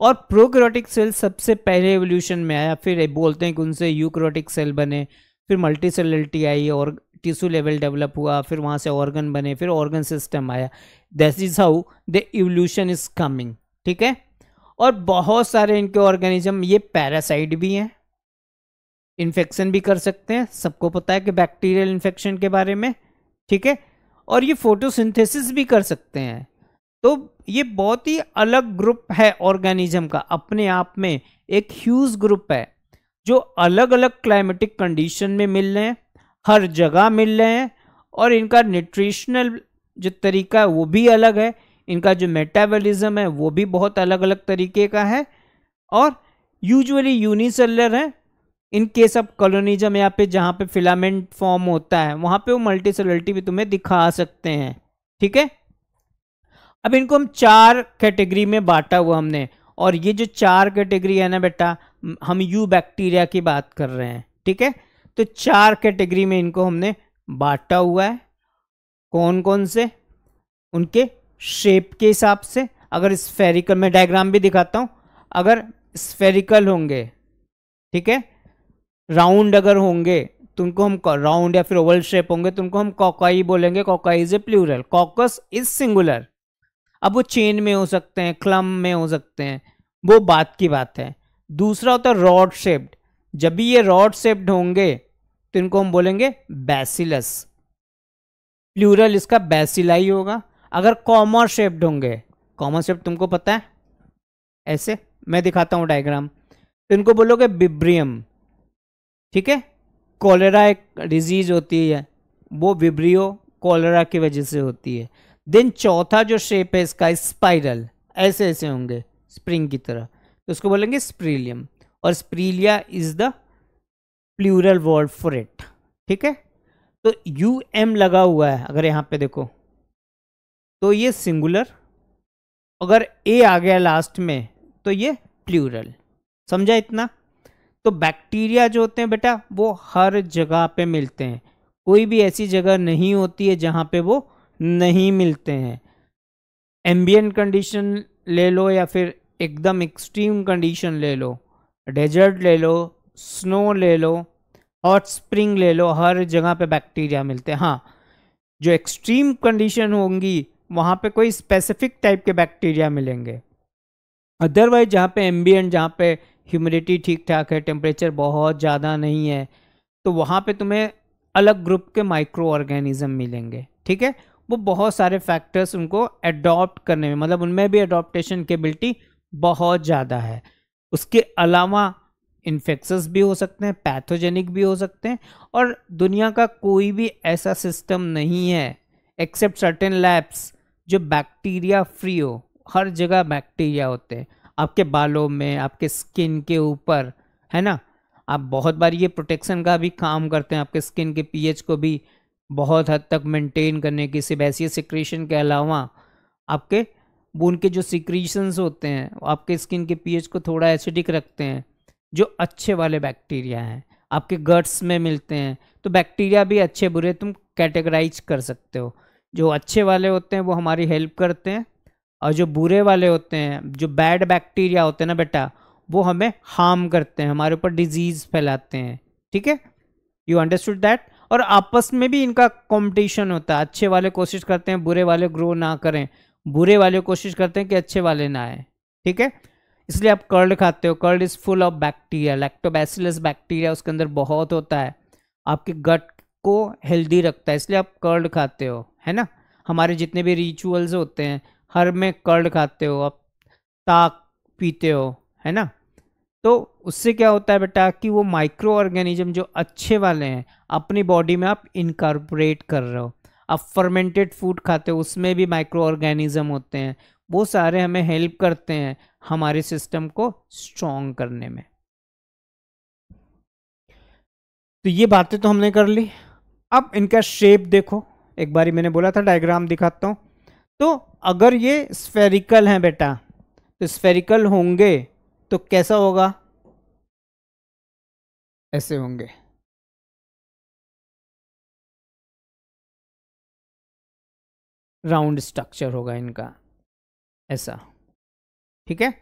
S1: और प्रोक्रोटिक सेल सबसे पहले एवोल्यूशन में आया फिर बोलते हैं कि उनसे यूक्रोटिक सेल बने फिर मल्टी सेलिटी आई और टिश्यू लेवल डेवलप हुआ फिर वहाँ से ऑर्गन बने फिर ऑर्गन सिस्टम आया that is how the evolution is coming ठीक है और बहुत सारे इनके ऑर्गेनिज्म ये पैरासाइड भी हैं इन्फेक्शन भी कर सकते हैं सबको पता है कि बैक्टीरियल इन्फेक्शन के बारे में ठीक है और ये फोटोसिंथेसिस भी कर सकते हैं तो ये बहुत ही अलग ग्रुप है ऑर्गेनिज्म का अपने आप में एक ह्यूज ग्रुप है जो अलग अलग क्लाइमेटिक कंडीशन में मिल रहे हैं हर जगह मिल रहे हैं और इनका न्यूट्रिशनल जो तरीका है वो भी अलग है इनका जो मेटाबॉलिज्म है वो भी बहुत अलग अलग तरीके का है और यूजुअली यूनिसेलर है इन केस ऑफ कॉलोनीजम यहाँ पे जहाँ पे फिलामेंट फॉर्म होता है वहाँ पे वो मल्टी सेलुलरिटी भी तुम्हें दिखा सकते हैं ठीक है अब इनको हम चार कैटेगरी में बांटा हुआ हमने और ये जो चार कैटेगरी है ना बेटा हम यू बैक्टीरिया की बात कर रहे हैं ठीक है तो चार कैटेगरी में इनको हमने बांटा हुआ है कौन कौन से उनके शेप के हिसाब से अगर स्फेरिकल मैं डायग्राम भी दिखाता हूं अगर स्फेरिकल होंगे ठीक है राउंड अगर होंगे तो उनको हम राउंड या फिर ओवल शेप होंगे तो उनको हम कॉकाई बोलेंगे cocci is a plural coccus is singular अब वो चेन में हो सकते हैं क्लम में हो सकते हैं वो बात की बात है दूसरा होता है रॉड शेप्ड जब भी ये रॉड शेप्ड होंगे तो इनको हम बोलेंगे बैसिलस प्लूरल इसका बैसिलाई होगा अगर कॉमर शेप्ड होंगे कॉमर शेप तुमको पता है ऐसे मैं दिखाता हूँ डायग्राम तो इनको बोलोगे बिब्रियम ठीक है कॉलेरा एक डिजीज़ होती है वो विब्रियो कॉलेरा की वजह से होती है देन चौथा जो शेप है इसका स्पाइरल ऐसे ऐसे होंगे स्प्रिंग की तरह तो उसको बोलेंगे स्प्रीलियम और spirilla is the plural word for it ठीक है तो यू एम लगा हुआ है अगर यहां पे देखो तो ये सिंगुलर अगर ए आ गया लास्ट में तो ये प्लूरल समझा इतना तो बैक्टीरिया जो होते हैं बेटा वो हर जगह पे मिलते हैं कोई भी ऐसी जगह नहीं होती है जहां पे वो नहीं मिलते हैं एम्बियन कंडीशन ले लो या फिर एकदम एक्सट्रीम कंडीशन ले लो डेजर्ट ले लो स्नो ले लो हॉट स्प्रिंग ले लो हर जगह पे बैक्टीरिया मिलते हैं हाँ जो एक्सट्रीम कंडीशन होंगी वहाँ पे कोई स्पेसिफिक टाइप के बैक्टीरिया मिलेंगे अदरवाइज जहाँ पे एम्बियन जहाँ पे ह्यूमिडिटी ठीक ठाक है टेम्परेचर बहुत ज़्यादा नहीं है तो वहाँ पे तुम्हें अलग ग्रुप के माइक्रो ऑर्गेनिज़म मिलेंगे ठीक है वो बहुत सारे फैक्टर्स उनको अडॉप्ट करने में मतलब उनमें भी अडोप्टेशन केबिलिटी बहुत ज़्यादा है उसके अलावा इन्फेक्शस भी हो सकते हैं पैथोजेनिक भी हो सकते हैं और दुनिया का कोई भी ऐसा सिस्टम नहीं है एक्सेप्ट सर्टेन लैब्स जो बैक्टीरिया फ्री हो हर जगह बैक्टीरिया होते हैं आपके बालों में आपके स्किन के ऊपर है ना आप बहुत बार ये प्रोटेक्शन का भी काम करते हैं आपके स्किन के पीएच को भी बहुत हद तक मेंटेन करने की सिबेसियस सिक्रीशन के अलावा आपके बोन के जो सिक्रीशंस होते हैं आपके स्किन के पीएच को थोड़ा एसिडिक रखते हैं जो अच्छे वाले बैक्टीरिया हैं आपके गट्स में मिलते हैं तो बैक्टीरिया भी अच्छे बुरे तुम कैटेगराइज कर सकते हो जो अच्छे वाले होते हैं वो हमारी हेल्प करते हैं और जो बुरे वाले होते हैं जो बैड बैक्टीरिया होते हैं ना बेटा वो हमें हार्म करते हैं हमारे ऊपर डिजीज़ फैलाते हैं ठीक है यू अंडरस्टूड दैट और आपस में भी इनका कंपटीशन होता है अच्छे वाले कोशिश करते हैं बुरे वाले ग्रो ना करें बुरे वाले कोशिश करते हैं कि अच्छे वाले ना आए ठीक है इसलिए आप कर्ड खाते हो curd is full of bacteria lactobacillus bacteria उसके अंदर बहुत होता है आपके गट को हेल्दी रखता है इसलिए आप कर्ड खाते हो है ना हमारे जितने भी रिचुअल्स होते हैं हर में कर्ड खाते हो आप ताक पीते हो है ना तो उससे क्या होता है बेटा कि वो माइक्रो ऑर्गेनिज्म जो अच्छे वाले हैं अपनी बॉडी में आप इनकारपोरेट कर रहे हो आप फर्मेंटेड फूड खाते हो उसमें भी माइक्रो ऑर्गेनिज्म होते हैं वो सारे हमें हेल्प करते हैं हमारे सिस्टम को स्ट्रॉन्ग करने में तो ये बातें तो हमने कर ली अब इनका शेप देखो एक बारी मैंने बोला था डायग्राम दिखाता हूँ तो अगर ये स्फेरिकल हैं बेटा तो स्फेरिकल होंगे तो कैसा होगा
S2: ऐसे होंगे राउंड स्ट्रक्चर होगा इनका
S1: ऐसा ठीक है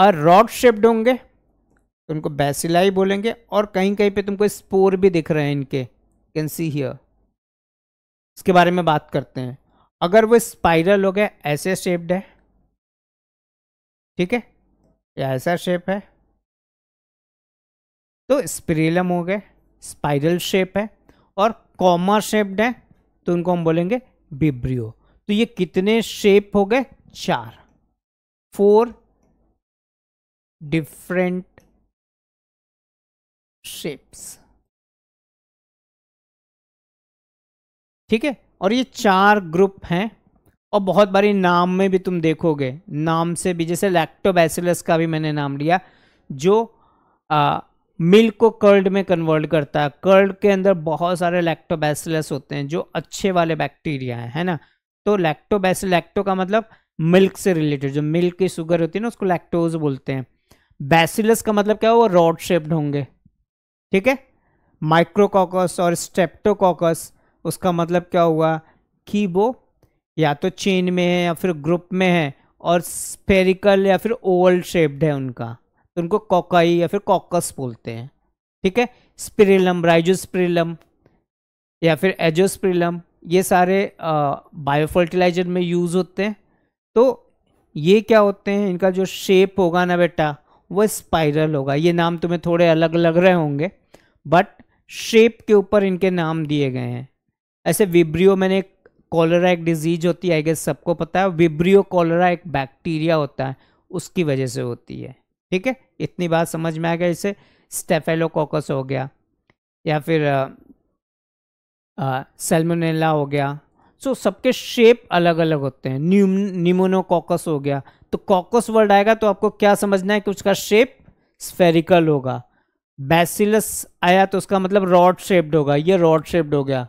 S1: और रॉड शेप्ड होंगे तो उनको बैसिलाई बोलेंगे और कहीं कहीं पे तुमको स्पोर भी दिख रहे हैं इनके कैन सी हियर इसके बारे में बात करते हैं अगर वो स्पाइरल हो गया ऐसे शेप्ड है ठीक है या ऐसा शेप है तो स्पिरिलम हो गए स्पाइरल शेप है और कॉमा शेप्ड है तो उनको हम बोलेंगे बिब्रियो तो ये कितने शेप हो गए चार फोर डिफरेंट
S2: शेप्स
S1: ठीक है और ये चार ग्रुप हैं और बहुत बारी नाम में भी तुम देखोगे नाम से भी जैसे लैक्टोबैसिलस का भी मैंने नाम लिया जो आ, मिल्क को कर्ल्ड में कन्वर्ट करता है कर्ड के अंदर बहुत सारे लैक्टोबैसिलस होते हैं जो अच्छे वाले बैक्टीरिया हैं है ना तो लैक्टोबैस लैक्टो का मतलब मिल्क से रिलेटेड जो मिल्क की शुगर होती है ना उसको लैक्टोज बोलते हैं बैसिलस का मतलब क्या है वो रॉड शेप्ड होंगे ठीक है माइक्रोकॉकस और स्टेप्टोकॉकस उसका मतलब क्या हुआ कि वो या तो चेन में है या फिर ग्रुप में है और स्पेरिकल या फिर ओवल शेप्ड है उनका तो उनको कॉकाई या फिर कॉकस बोलते हैं ठीक है स्पिरिलम राइजोस्प्रिलम या फिर एजोस्प्रिलम ये सारे बायोफर्टिलाइजर में यूज़ होते हैं तो ये क्या होते हैं इनका जो शेप होगा ना बेटा वो स्पाइरल होगा ये नाम तुम्हें थोड़े अलग लग रहे होंगे बट शेप के ऊपर इनके नाम दिए गए हैं ऐसे विब्रियो मैंने एक कॉलरा एक डिजीज होती है आई गेस सबको पता है विब्रियो कॉलरा एक बैक्टीरिया होता है उसकी वजह से होती है ठीक है इतनी बात समझ में आ गया इसे स्टेफेलोकोकस हो गया या फिर सेलमोनेला हो गया सो so, सबके शेप अलग अलग होते हैं न्यूम न्यूमोनोकॉकस हो गया तो कॉकस वर्ड आएगा तो आपको क्या समझना है कि उसका शेप स्फेरिकल होगा बेसिलस आया तो उसका मतलब रॉड शेप्ड होगा ये रॉड शेप्ड हो गया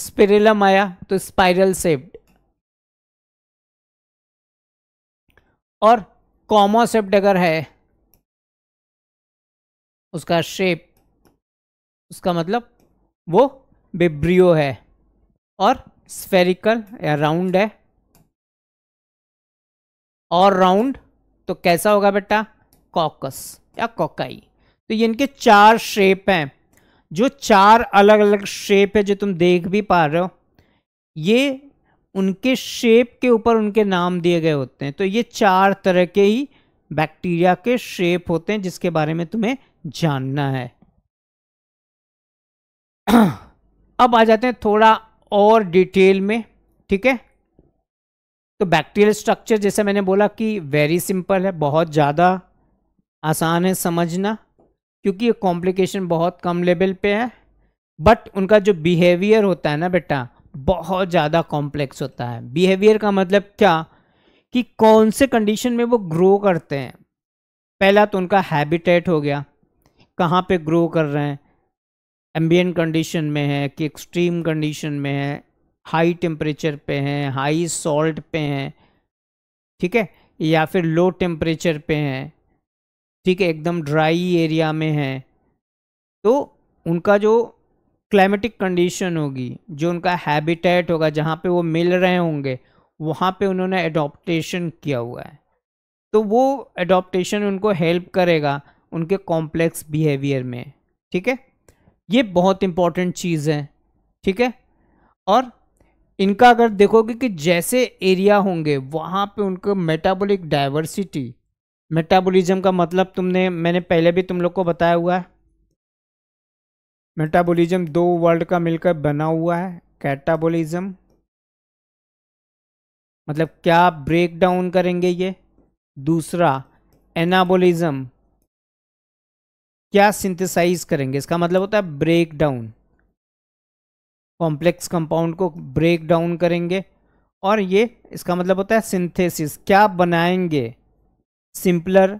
S2: स्पिरिलम आया तो स्पाइरल सेप्ड
S1: और कॉमोसेप्ट अगर है उसका शेप उसका मतलब वो बिब्रियो है और स्फेरिकल या राउंड है और राउंड तो कैसा होगा बेटा कॉकस या कॉकाई तो ये इनके चार शेप हैं जो चार अलग अलग शेप है जो तुम देख भी पा रहे हो ये उनके शेप के ऊपर उनके नाम दिए गए होते हैं तो ये चार तरह के ही बैक्टीरिया के शेप होते हैं जिसके बारे में तुम्हें जानना है अब आ जाते हैं थोड़ा और डिटेल में ठीक है तो बैक्टीरियल स्ट्रक्चर जैसे मैंने बोला कि वेरी सिंपल है बहुत ज़्यादा आसान है समझना क्योंकि ये कॉम्प्लिकेशन बहुत कम लेवल पे है बट उनका जो बिहेवियर होता है ना बेटा बहुत ज़्यादा कॉम्प्लेक्स होता है बिहेवियर का मतलब क्या कि कौन से कंडीशन में वो ग्रो करते हैं पहला तो उनका हैबिटेट हो गया कहाँ पे ग्रो कर रहे हैं एम्बियन कंडीशन में है कि एक्सट्रीम कंडीशन में है हाई टेम्परेचर पे हैं हाई सॉल्ट पे हैं ठीक है या फिर लो टेम्परेचर पे हैं ठीक है एकदम ड्राई एरिया में है तो उनका जो क्लाइमेटिक कंडीशन होगी जो उनका हैबिटेट होगा जहाँ पे वो मिल रहे होंगे वहाँ पे उन्होंने एडोप्टेशन किया हुआ है तो वो एडोप्टेशन उनको हेल्प करेगा उनके कॉम्प्लेक्स बिहेवियर में ठीक है ये बहुत इम्पॉर्टेंट चीज़ है ठीक है और इनका अगर देखोगे कि जैसे एरिया होंगे वहाँ पे उनको मेटाबॉलिक डाइवर्सिटी मेटाबॉलिज्म का मतलब तुमने मैंने पहले भी तुम लोग को बताया हुआ है मेटाबॉलिज्म दो वर्ल्ड का मिलकर बना हुआ है कैटाबॉलिज्म मतलब क्या ब्रेक डाउन करेंगे ये दूसरा एनाबोलिज्म क्या सिंथेसाइज करेंगे इसका मतलब होता है ब्रेक डाउन कॉम्प्लेक्स कंपाउंड को ब्रेक डाउन करेंगे और ये इसका मतलब होता है सिंथेसिस क्या बनाएंगे सिंपलर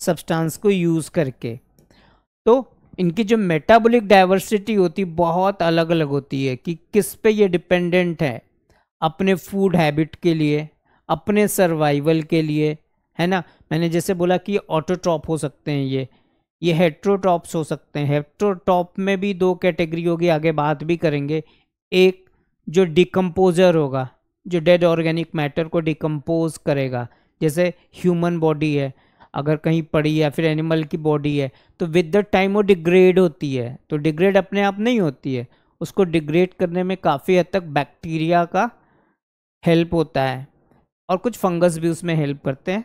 S1: सब्सटेंस को यूज़ करके तो इनकी जो मेटाबॉलिक डाइवर्सिटी होती बहुत अलग अलग होती है कि किस पे ये डिपेंडेंट है अपने फूड हैबिट के लिए अपने सर्वाइवल के लिए है ना मैंने जैसे बोला कि ऑटोट्रॉप हो सकते हैं ये ये हेट्रोटॉप्स हो सकते हैं हेट्रोटॉप में भी दो कैटेगरी होगी आगे बात भी करेंगे एक जो डिकम्पोजर होगा जो डेड ऑर्गेनिक मैटर को डिकम्पोज करेगा जैसे ह्यूमन बॉडी है अगर कहीं पड़ी है फिर एनिमल की बॉडी है तो विद द टाइम वो डिग्रेड होती है तो डिग्रेड अपने आप नहीं होती है उसको डिग्रेड करने में काफ़ी हद तक बैक्टीरिया का हेल्प होता है और कुछ फंगस भी उसमें हेल्प करते हैं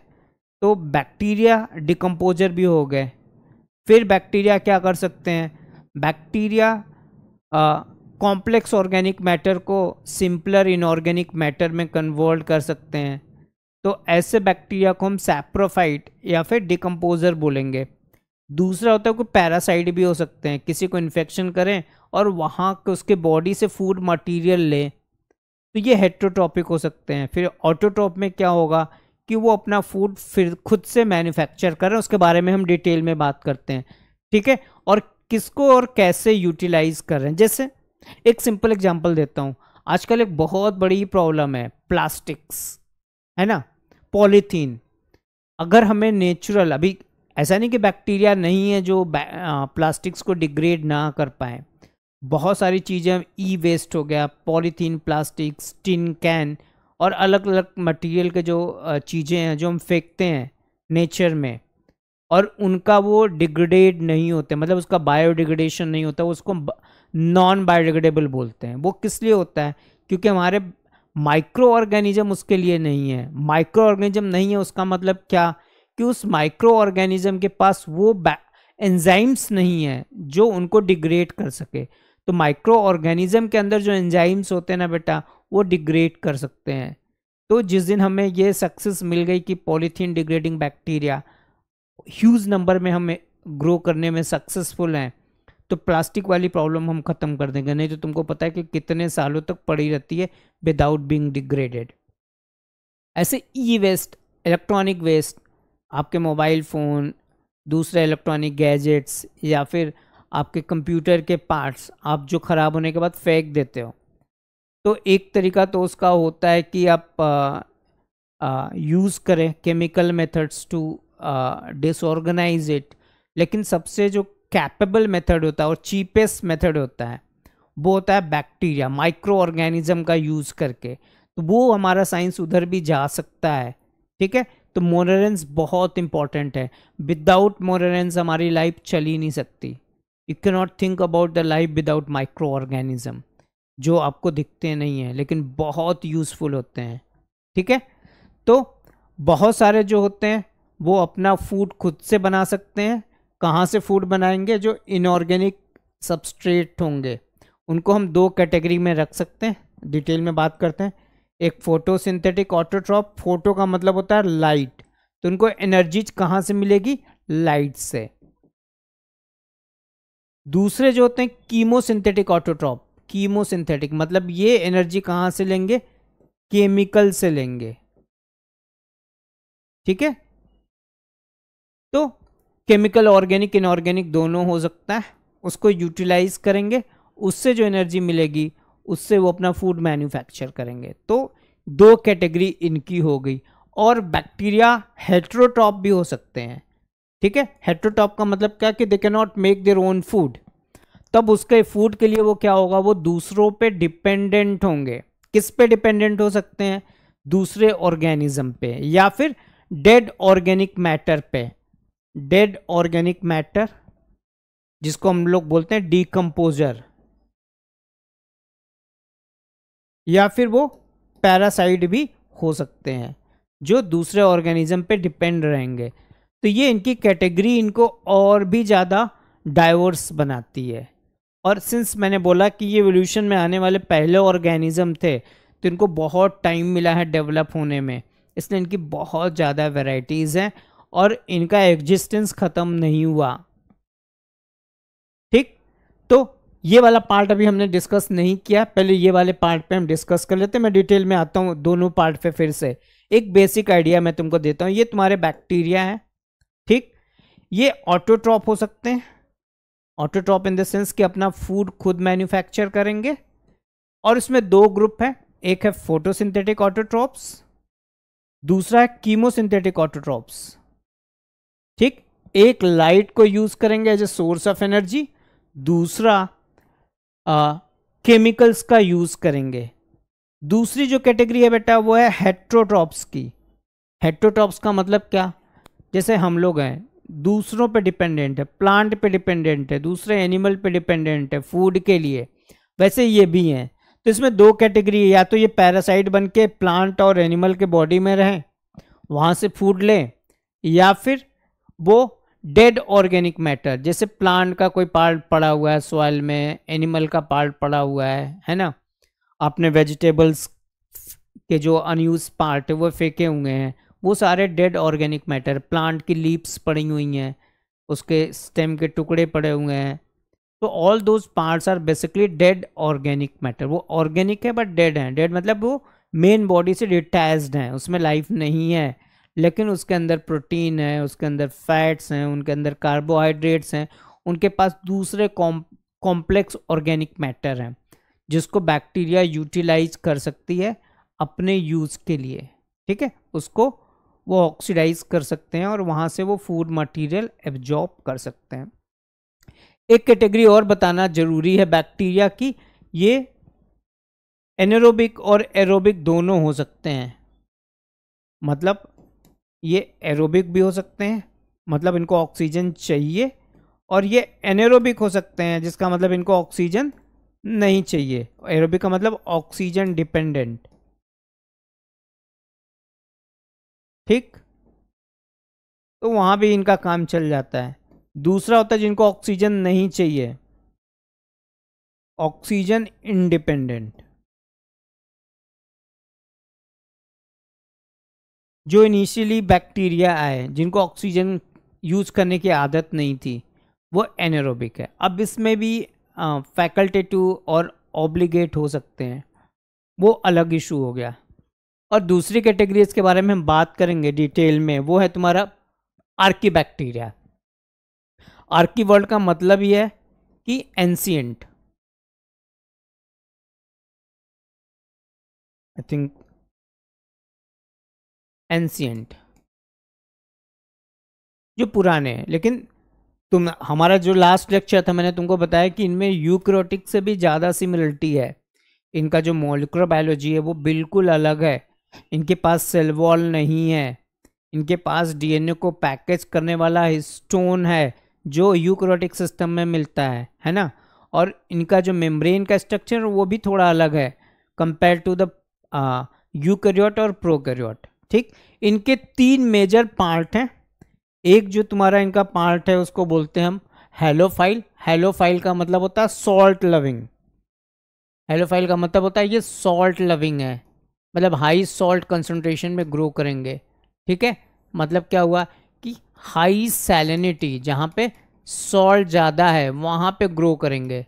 S1: तो बैक्टीरिया डिकम्पोजर भी हो गए फिर बैक्टीरिया क्या कर सकते हैं बैक्टीरिया कॉम्प्लेक्स ऑर्गेनिक मैटर को सिंपलर इनऑर्गेनिक मैटर में कन्वर्ट कर सकते हैं तो ऐसे बैक्टीरिया को हम सैप्रोफाइट या फिर डिकम्पोजर बोलेंगे दूसरा होता है कोई पैरासाइट भी हो सकते हैं किसी को इन्फेक्शन करें और वहाँ के उसके बॉडी से फूड मटेरियल लें तो ये हेट्रोटॉपिक हो सकते हैं फिर ऑटोटॉप में क्या होगा कि वो अपना फूड फिर खुद से मैन्युफैक्चर करें उसके बारे में हम डिटेल में बात करते हैं ठीक है और किसको और कैसे यूटिलाइज करें जैसे एक सिंपल एग्जाम्पल देता हूँ आजकल एक बहुत बड़ी प्रॉब्लम है प्लास्टिक्स है ना पॉलीथीन अगर हमें नेचुरल अभी ऐसा नहीं कि बैक्टीरिया नहीं है जो प्लास्टिक्स को डिग्रेड ना कर पाए बहुत सारी चीज़ें ई वेस्ट हो गया पॉलीथीन प्लास्टिक्स टिन कैन और अलग अलग मटेरियल के जो चीज़ें हैं जो हम फेंकते हैं नेचर में और उनका वो डिग्रेडेड नहीं होते मतलब उसका बायोडिग्रेडेशन नहीं होता उसको नॉन बायोडिग्रेडेबल बोलते हैं वो किस लिए होता है क्योंकि हमारे माइक्रो ऑर्गेनिज्म उसके लिए नहीं है माइक्रो ऑर्गेनिज्म नहीं है उसका मतलब क्या कि उस माइक्रो ऑर्गेनिज्म के पास वो एंजाइम्स नहीं है जो उनको डिग्रेड कर सके तो माइक्रो ऑर्गेनिज्म के अंदर जो एंजाइम्स होते हैं ना बेटा वो डिग्रेड कर सकते हैं तो जिस दिन हमें ये सक्सेस मिल गई कि polythene degrading bacteria huge number में हमें ग्रो करने में सक्सेसफुल हैं तो प्लास्टिक वाली प्रॉब्लम हम ख़त्म कर देंगे नहीं तो तुमको पता है कि कितने सालों तक पड़ी रहती है विदाउट बींग डिग्रेडेड ऐसे ई वेस्ट इलेक्ट्रॉनिक वेस्ट आपके मोबाइल फ़ोन दूसरे इलेक्ट्रॉनिक गैजेट्स या फिर आपके कंप्यूटर के पार्ट्स आप जो ख़राब होने के बाद फेंक देते हो तो एक तरीका तो उसका होता है कि आप यूज़ करें chemical methods to disorganise it लेकिन सबसे जो कैपेबल मेथड होता है और चीपेस्ट मेथड होता है वो होता है बैक्टीरिया माइक्रो ऑर्गेनिज्म का यूज़ करके तो वो हमारा साइंस उधर भी जा सकता है ठीक है तो मोररेंस बहुत इंपॉर्टेंट है विदाउट मोररेंस हमारी लाइफ चल ही नहीं सकती you can not think about the life without micro organism जो आपको दिखते नहीं हैं लेकिन बहुत यूज़फुल होते हैं ठीक है तो बहुत सारे जो होते हैं वो अपना फूड खुद से बना सकते हैं कहाँ से फूड बनाएंगे जो इनऑर्गेनिक सबस्ट्रेट होंगे उनको हम दो कैटेगरी में रख सकते हैं डिटेल में बात करते हैं एक फ़ोटो सिंथेटिक ऑटोट्रॉप फोटो का मतलब होता है लाइट तो उनको एनर्जी कहाँ से मिलेगी लाइट से दूसरे जो होते हैं कीमोसिंथेटिक ऑटोट्रॉप कीमोसिंथेटिक मतलब ये एनर्जी कहाँ से लेंगे केमिकल से लेंगे ठीक है तो केमिकल ऑर्गेनिक इनऑर्गेनिक दोनों हो सकता है उसको यूटिलाइज करेंगे उससे जो एनर्जी मिलेगी उससे वो अपना फूड मैन्युफैक्चर करेंगे तो दो कैटेगरी इनकी हो गई और बैक्टीरिया हेट्रोटॉप भी हो सकते हैं ठीक है हेट्रोटॉप का मतलब क्या कि they can not make their own food तब उसके फूड के लिए वो क्या होगा वो दूसरों पे डिपेंडेंट होंगे किस पे डिपेंडेंट हो सकते हैं दूसरे ऑर्गेनिज्म पे या फिर डेड ऑर्गेनिक मैटर पे डेड ऑर्गेनिक मैटर जिसको हम लोग बोलते हैं डीकम्पोजर या फिर वो पैरासाइड भी हो सकते हैं जो दूसरे ऑर्गेनिज्म पे डिपेंड रहेंगे तो ये इनकी कैटेगरी इनको और भी ज़्यादा डाइवर्स बनाती है और सिंस मैंने बोला कि ये वोल्यूशन में आने वाले पहले ऑर्गेनिज्म थे तो इनको बहुत टाइम मिला है डेवलप होने में इसलिए इनकी बहुत ज़्यादा वेराइटीज़ हैं और इनका एग्जिस्टेंस ख़त्म नहीं हुआ ठीक तो ये वाला पार्ट अभी हमने डिस्कस नहीं किया पहले ये वाले पार्ट पे हम डिस्कस कर लेते हैं मैं डिटेल में आता हूँ दोनों पार्ट पे फिर से एक बेसिक आइडिया मैं तुमको देता हूँ ये तुम्हारे बैक्टीरिया है ठीक ये ऑटोट्रॉप हो सकते हैं ऑटोट्रॉप इन द सेंस कि अपना फूड खुद मैन्युफैक्चर करेंगे और इसमें दो ग्रुप है एक है फोटोसिंथेटिक ऑटोट्रॉप्स दूसरा है कीमोसिंथेटिक ऑटोट्रॉप्स ठीक एक लाइट को यूज करेंगे as a source of energy दूसरा केमिकल्स का यूज करेंगे दूसरी जो कैटेगरी है बेटा वो है हेट्रोट्रॉप्स की हेट्रोट्रॉप्स का मतलब क्या जैसे हम लोग हैं दूसरों पे डिपेंडेंट है प्लांट पे डिपेंडेंट है दूसरे एनिमल पे डिपेंडेंट है फूड के लिए वैसे ये भी हैं तो इसमें दो कैटेगरी है या तो ये पैरासाइट बन के प्लांट और एनिमल के बॉडी में रहें वहाँ से फूड लें या फिर वो डेड ऑर्गेनिक मैटर जैसे प्लांट का कोई पार्ट पड़ा हुआ है सॉइल में एनिमल का पार्ट पड़ा हुआ है है ना आपने वेजिटेबल्स के जो अनयूज पार्ट है वो फेंके हुए हैं वो सारे डेड ऑर्गेनिक मैटर प्लांट की लीप्स पड़ी हुई हैं उसके स्टेम के टुकड़े पड़े हुए हैं तो all those parts are basically dead organic matter वो ऑर्गेनिक है बट डेड हैं डेड मतलब वो मेन बॉडी से डिटैच्ड हैं उसमें लाइफ नहीं है लेकिन उसके अंदर प्रोटीन है उसके अंदर फैट्स हैं उनके अंदर कार्बोहाइड्रेट्स हैं उनके पास दूसरे कॉम्प्लेक्स ऑर्गेनिक मैटर हैं जिसको बैक्टीरिया यूटिलाइज कर सकती है अपने यूज़ के लिए ठीक है उसको वो ऑक्सीडाइज कर सकते हैं और वहाँ से वो फूड मटेरियल एब्जॉर्ब कर सकते हैं एक कैटेगरी और बताना जरूरी है बैक्टीरिया की ये एनरोबिक और एरोबिक दोनों हो सकते हैं मतलब ये एरोबिक भी हो सकते हैं मतलब इनको ऑक्सीजन चाहिए और ये एनेरोबिक हो सकते हैं जिसका मतलब इनको ऑक्सीजन नहीं चाहिए एरोबिक का मतलब ऑक्सीजन डिपेंडेंट ठीक तो वहाँ भी इनका काम चल जाता है दूसरा होता है जिनको ऑक्सीजन नहीं चाहिए ऑक्सीजन
S2: इंडिपेंडेंट
S1: जो इनिशियली बैक्टीरिया आए जिनको ऑक्सीजन यूज करने की आदत नहीं थी वो एनरोबिक है अब इसमें भी फैकल्टेटिव और ऑब्लिगेट हो सकते हैं वो अलग इशू हो गया और दूसरी कैटेगरीज के बारे में हम बात करेंगे डिटेल में वो है तुम्हारा आर्की बैक्टीरिया आर्की वर्ल्ड का मतलब ये है कि एंसियंट आई थिंक एंशियंट जो पुराने हैं लेकिन तुम हमारा जो लास्ट लेक्चर था मैंने तुमको बताया कि इनमें यूक्रोटिक से भी ज़्यादा सिमिलरिटी है इनका जो मोलिकुलर बायोलॉजी है वो बिल्कुल अलग है इनके पास सेल वॉल नहीं है इनके पास डीएनए को पैकेज करने वाला हिस्टोन है जो यूक्रोटिक सिस्टम में मिलता है है ना और इनका जो मेम्ब्रेन का स्ट्रक्चर वो भी थोड़ा अलग है कंपेयर टू द यूकैरियोट और प्रोकैरियोट ठीक इनके तीन मेजर पार्ट हैं एक जो तुम्हारा इनका पार्ट है उसको बोलते हैं हम हेलोफाइल हेलोफाइल का मतलब होता है सॉल्ट लविंग हेलोफाइल का मतलब होता है ये सॉल्ट लविंग है मतलब हाई सॉल्ट कंसनट्रेशन में ग्रो करेंगे ठीक है मतलब क्या हुआ कि हाई सैलिनिटी जहाँ पे सॉल्ट ज़्यादा है वहाँ पे ग्रो करेंगे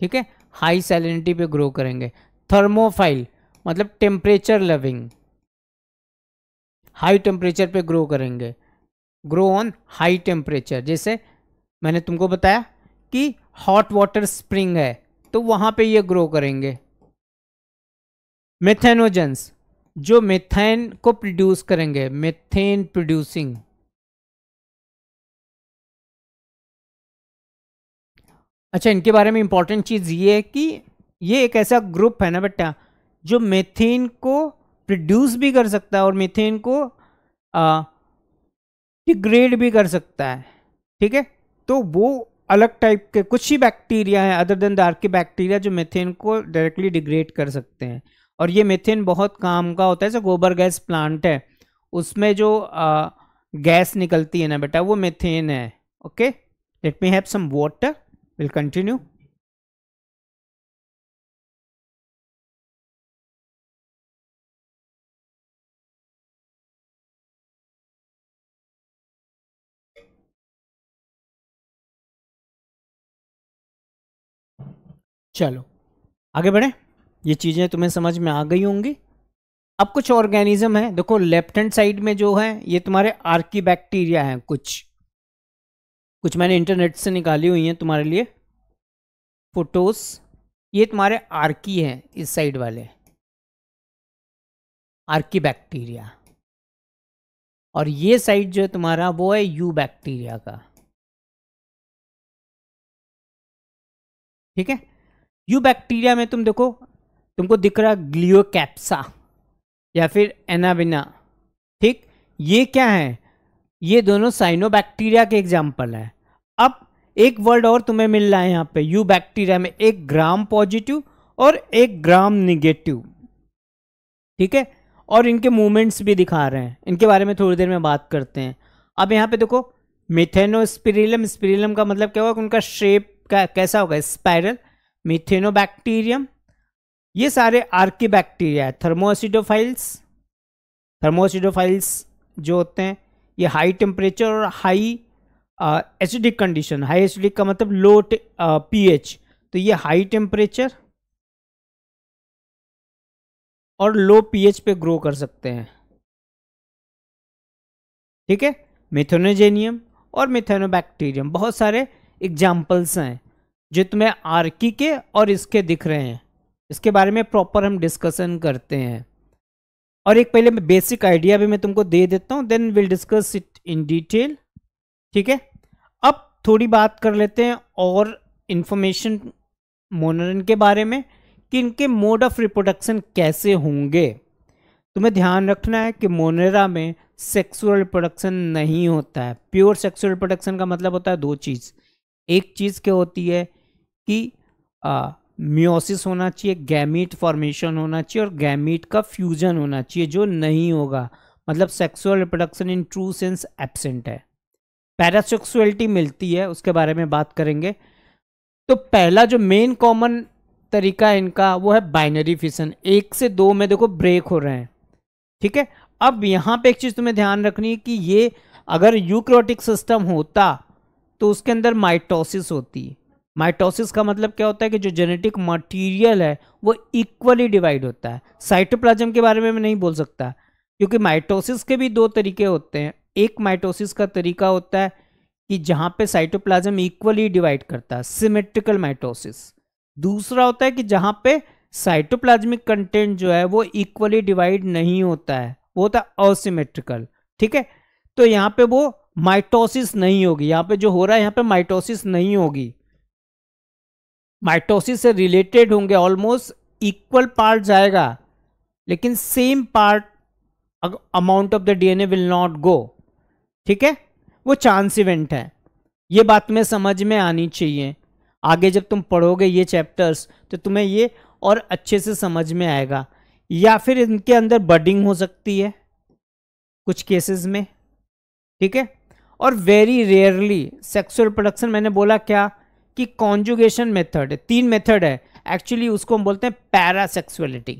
S1: ठीक है हाई सैलिनिटी पे ग्रो करेंगे थर्मोफाइल मतलब टेम्परेचर लविंग हाई टेम्परेचर पे ग्रो करेंगे ग्रो ऑन हाई टेम्परेचर जैसे मैंने तुमको बताया कि हॉट वाटर स्प्रिंग है तो वहां पे ये ग्रो करेंगे मेथेनोजेंस जो मेथेन को प्रोड्यूस करेंगे मेथेन प्रोड्यूसिंग अच्छा इनके बारे में इंपॉर्टेंट चीज़ ये है कि ये एक ऐसा ग्रुप है ना बेटा जो मेथेन को प्रोड्यूस भी कर सकता है और मेथेन को डिग्रेड भी कर सकता है ठीक है तो वो अलग टाइप के कुछ ही बैक्टीरिया हैं अदर देन दार के बैक्टीरिया जो मेथेन को डायरेक्टली डिग्रेड कर सकते हैं और ये मेथेन बहुत काम का होता है जैसे गोबर गैस प्लांट है उसमें जो आ, गैस निकलती है ना बेटा वो मेथेन है okay let me have some water will continue चलो आगे बढ़े ये चीज़ें तुम्हें समझ में आ गई होंगी अब कुछ ऑर्गेनिज्म है देखो लेफ्ट हैंड साइड में जो है ये तुम्हारे आर्की बैक्टीरिया है कुछ कुछ मैंने इंटरनेट से निकाली हुई है तुम्हारे लिए फोटोस ये तुम्हारे आर्की हैं इस साइड वाले आर्की बैक्टीरिया और ये साइड जो है तुम्हारा वो है यू बैक्टीरिया का
S2: ठीक है यू
S1: बैक्टीरिया में तुम देखो तुमको दिख रहा ग्लियोकैप्सा या फिर एनाबिना ठीक ये क्या है ये दोनों साइनोबैक्टीरिया के एग्जाम्पल है अब एक वर्ड और तुम्हें मिल रहा है यहाँ पे यू बैक्टीरिया में एक ग्राम पॉजिटिव और एक ग्राम निगेटिव ठीक है और इनके मूवमेंट्स भी दिखा रहे हैं इनके बारे में थोड़ी देर में बात करते हैं अब यहाँ पे देखो मिथेनो स्पिरिलम स्पिरिलम का मतलब क्या होगा उनका शेप का कैसा होगा स्पायरल मिथेनोबैक्टीरियम ये सारे आर्की बैक्टीरिया है थर्मोसिडोफाइल्स थर्मोसिडोफाइल्स जो होते हैं ये हाई टेम्परेचर और high acidic condition high acidic का मतलब लो पीएच तो ये हाई टेम्परेचर और लो पीएच पे ग्रो कर सकते हैं ठीक है मिथेनोजेनियम और मिथेनोबैक्टीरियम बहुत सारे एग्जाम्पल्स हैं जो तुम्हें आर्की के और इसके दिख रहे हैं इसके बारे में प्रॉपर हम डिस्कशन करते हैं और एक पहले मैं बेसिक आइडिया भी मैं तुमको दे देता हूँ then will discuss it in detail ठीक है अब थोड़ी बात कर लेते हैं और इन्फॉर्मेशन मोनरन के बारे में कि इनके मोड ऑफ रिप्रोडक्शन कैसे होंगे तुम्हें ध्यान रखना है कि मोनेरा में सेक्सुअल प्रोडक्शन नहीं होता है प्योर सेक्सुअल प्रोडक्शन का मतलब होता है दो चीज़ एक चीज़ क्या होती है कि म्योसिस होना चाहिए गैमिट फॉर्मेशन होना चाहिए और गैमिट का फ्यूजन होना चाहिए जो नहीं होगा मतलब sexual reproduction in true sense absent है पैरासेक्सुअलिटी मिलती है उसके बारे में बात करेंगे तो पहला जो मेन कॉमन तरीका है इनका वो है बाइनरी फिशन एक से दो में देखो ब्रेक हो रहे हैं ठीक है अब यहाँ पे एक चीज़ तुम्हें ध्यान रखनी है कि ये अगर यूक्रोटिक सिस्टम होता तो उसके अंदर माइटोसिस होती माइटोसिस का मतलब क्या होता है कि जो जेनेटिक मटेरियल है वो इक्वली डिवाइड होता है साइटोप्लाज्म के बारे में मैं नहीं बोल सकता क्योंकि माइटोसिस के भी दो तरीके होते हैं एक माइटोसिस का तरीका होता है कि जहाँ पे साइटोप्लाज्म इक्वली डिवाइड करता है सिमेट्रिकल माइटोसिस दूसरा होता है कि जहाँ पे साइटोप्लाज्मिक कंटेंट जो है वो इक्वली डिवाइड नहीं होता है वो होता है असिमेट्रिकल ठीक है तो यहाँ पे वो माइटोसिस नहीं होगी यहाँ पे जो हो रहा है यहाँ पे माइटोसिस नहीं होगी माइटोसिस से रिलेटेड होंगे ऑलमोस्ट इक्वल पार्ट जाएगा लेकिन same part amount of the DNA will not go ठीक है वो चांस इवेंट है ये बात में समझ में आनी चाहिए आगे जब तुम पढ़ोगे ये चैप्टर्स तो तुम्हें ये और अच्छे से समझ में आएगा या फिर इनके अंदर बडिंग हो सकती है कुछ केसेस में ठीक है और वेरी रेयरली सेक्सुअल प्रोडक्शन मैंने बोला क्या कि कॉन्जुगेशन मेथड तीन मेथड है एक्चुअली उसको हम बोलते हैं parasexuality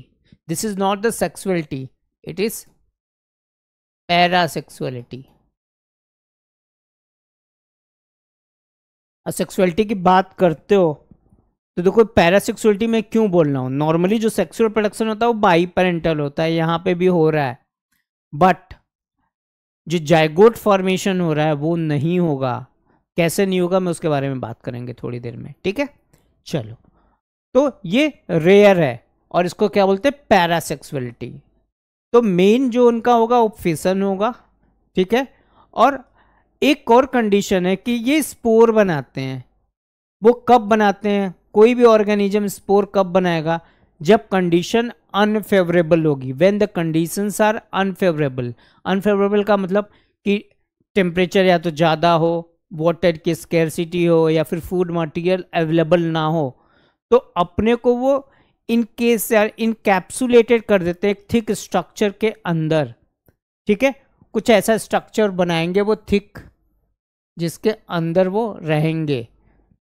S1: this is not the sexuality it is parasexuality sexuality की बात करते हो तो देखो पैरासेक्सुअलिटी में क्यों बोल रहा हूं नॉर्मली जो सेक्सुअल प्रोडक्शन होता है वो बाई पेरेंटल होता है यहां पे भी हो रहा है बट जो जायगोट फॉर्मेशन हो रहा है वो नहीं होगा कैसे नहीं होगा मैं उसके बारे में बात करेंगे थोड़ी देर में ठीक है चलो तो ये रेयर है और इसको क्या बोलते हैं पैरासेक्सुअलिटी तो मेन जो उनका होगा वो फिसन होगा ठीक है और एक और कंडीशन है कि ये स्पोर बनाते हैं वो कब बनाते हैं कोई भी ऑर्गेनिज्म स्पोर कब बनाएगा जब कंडीशन अनफेवरेबल होगी when the conditions are unfavourable unfavourable का मतलब कि टेम्परेचर या तो ज़्यादा हो वाटर की स्केरसिटी हो या फिर फूड मटेरियल अवेलेबल ना हो तो अपने को वो इन केस यार इनकेप्सुलेटेड कर देते हैं थिक स्ट्रक्चर के अंदर ठीक है कुछ ऐसा स्ट्रक्चर बनाएंगे वो थिक जिसके अंदर वो रहेंगे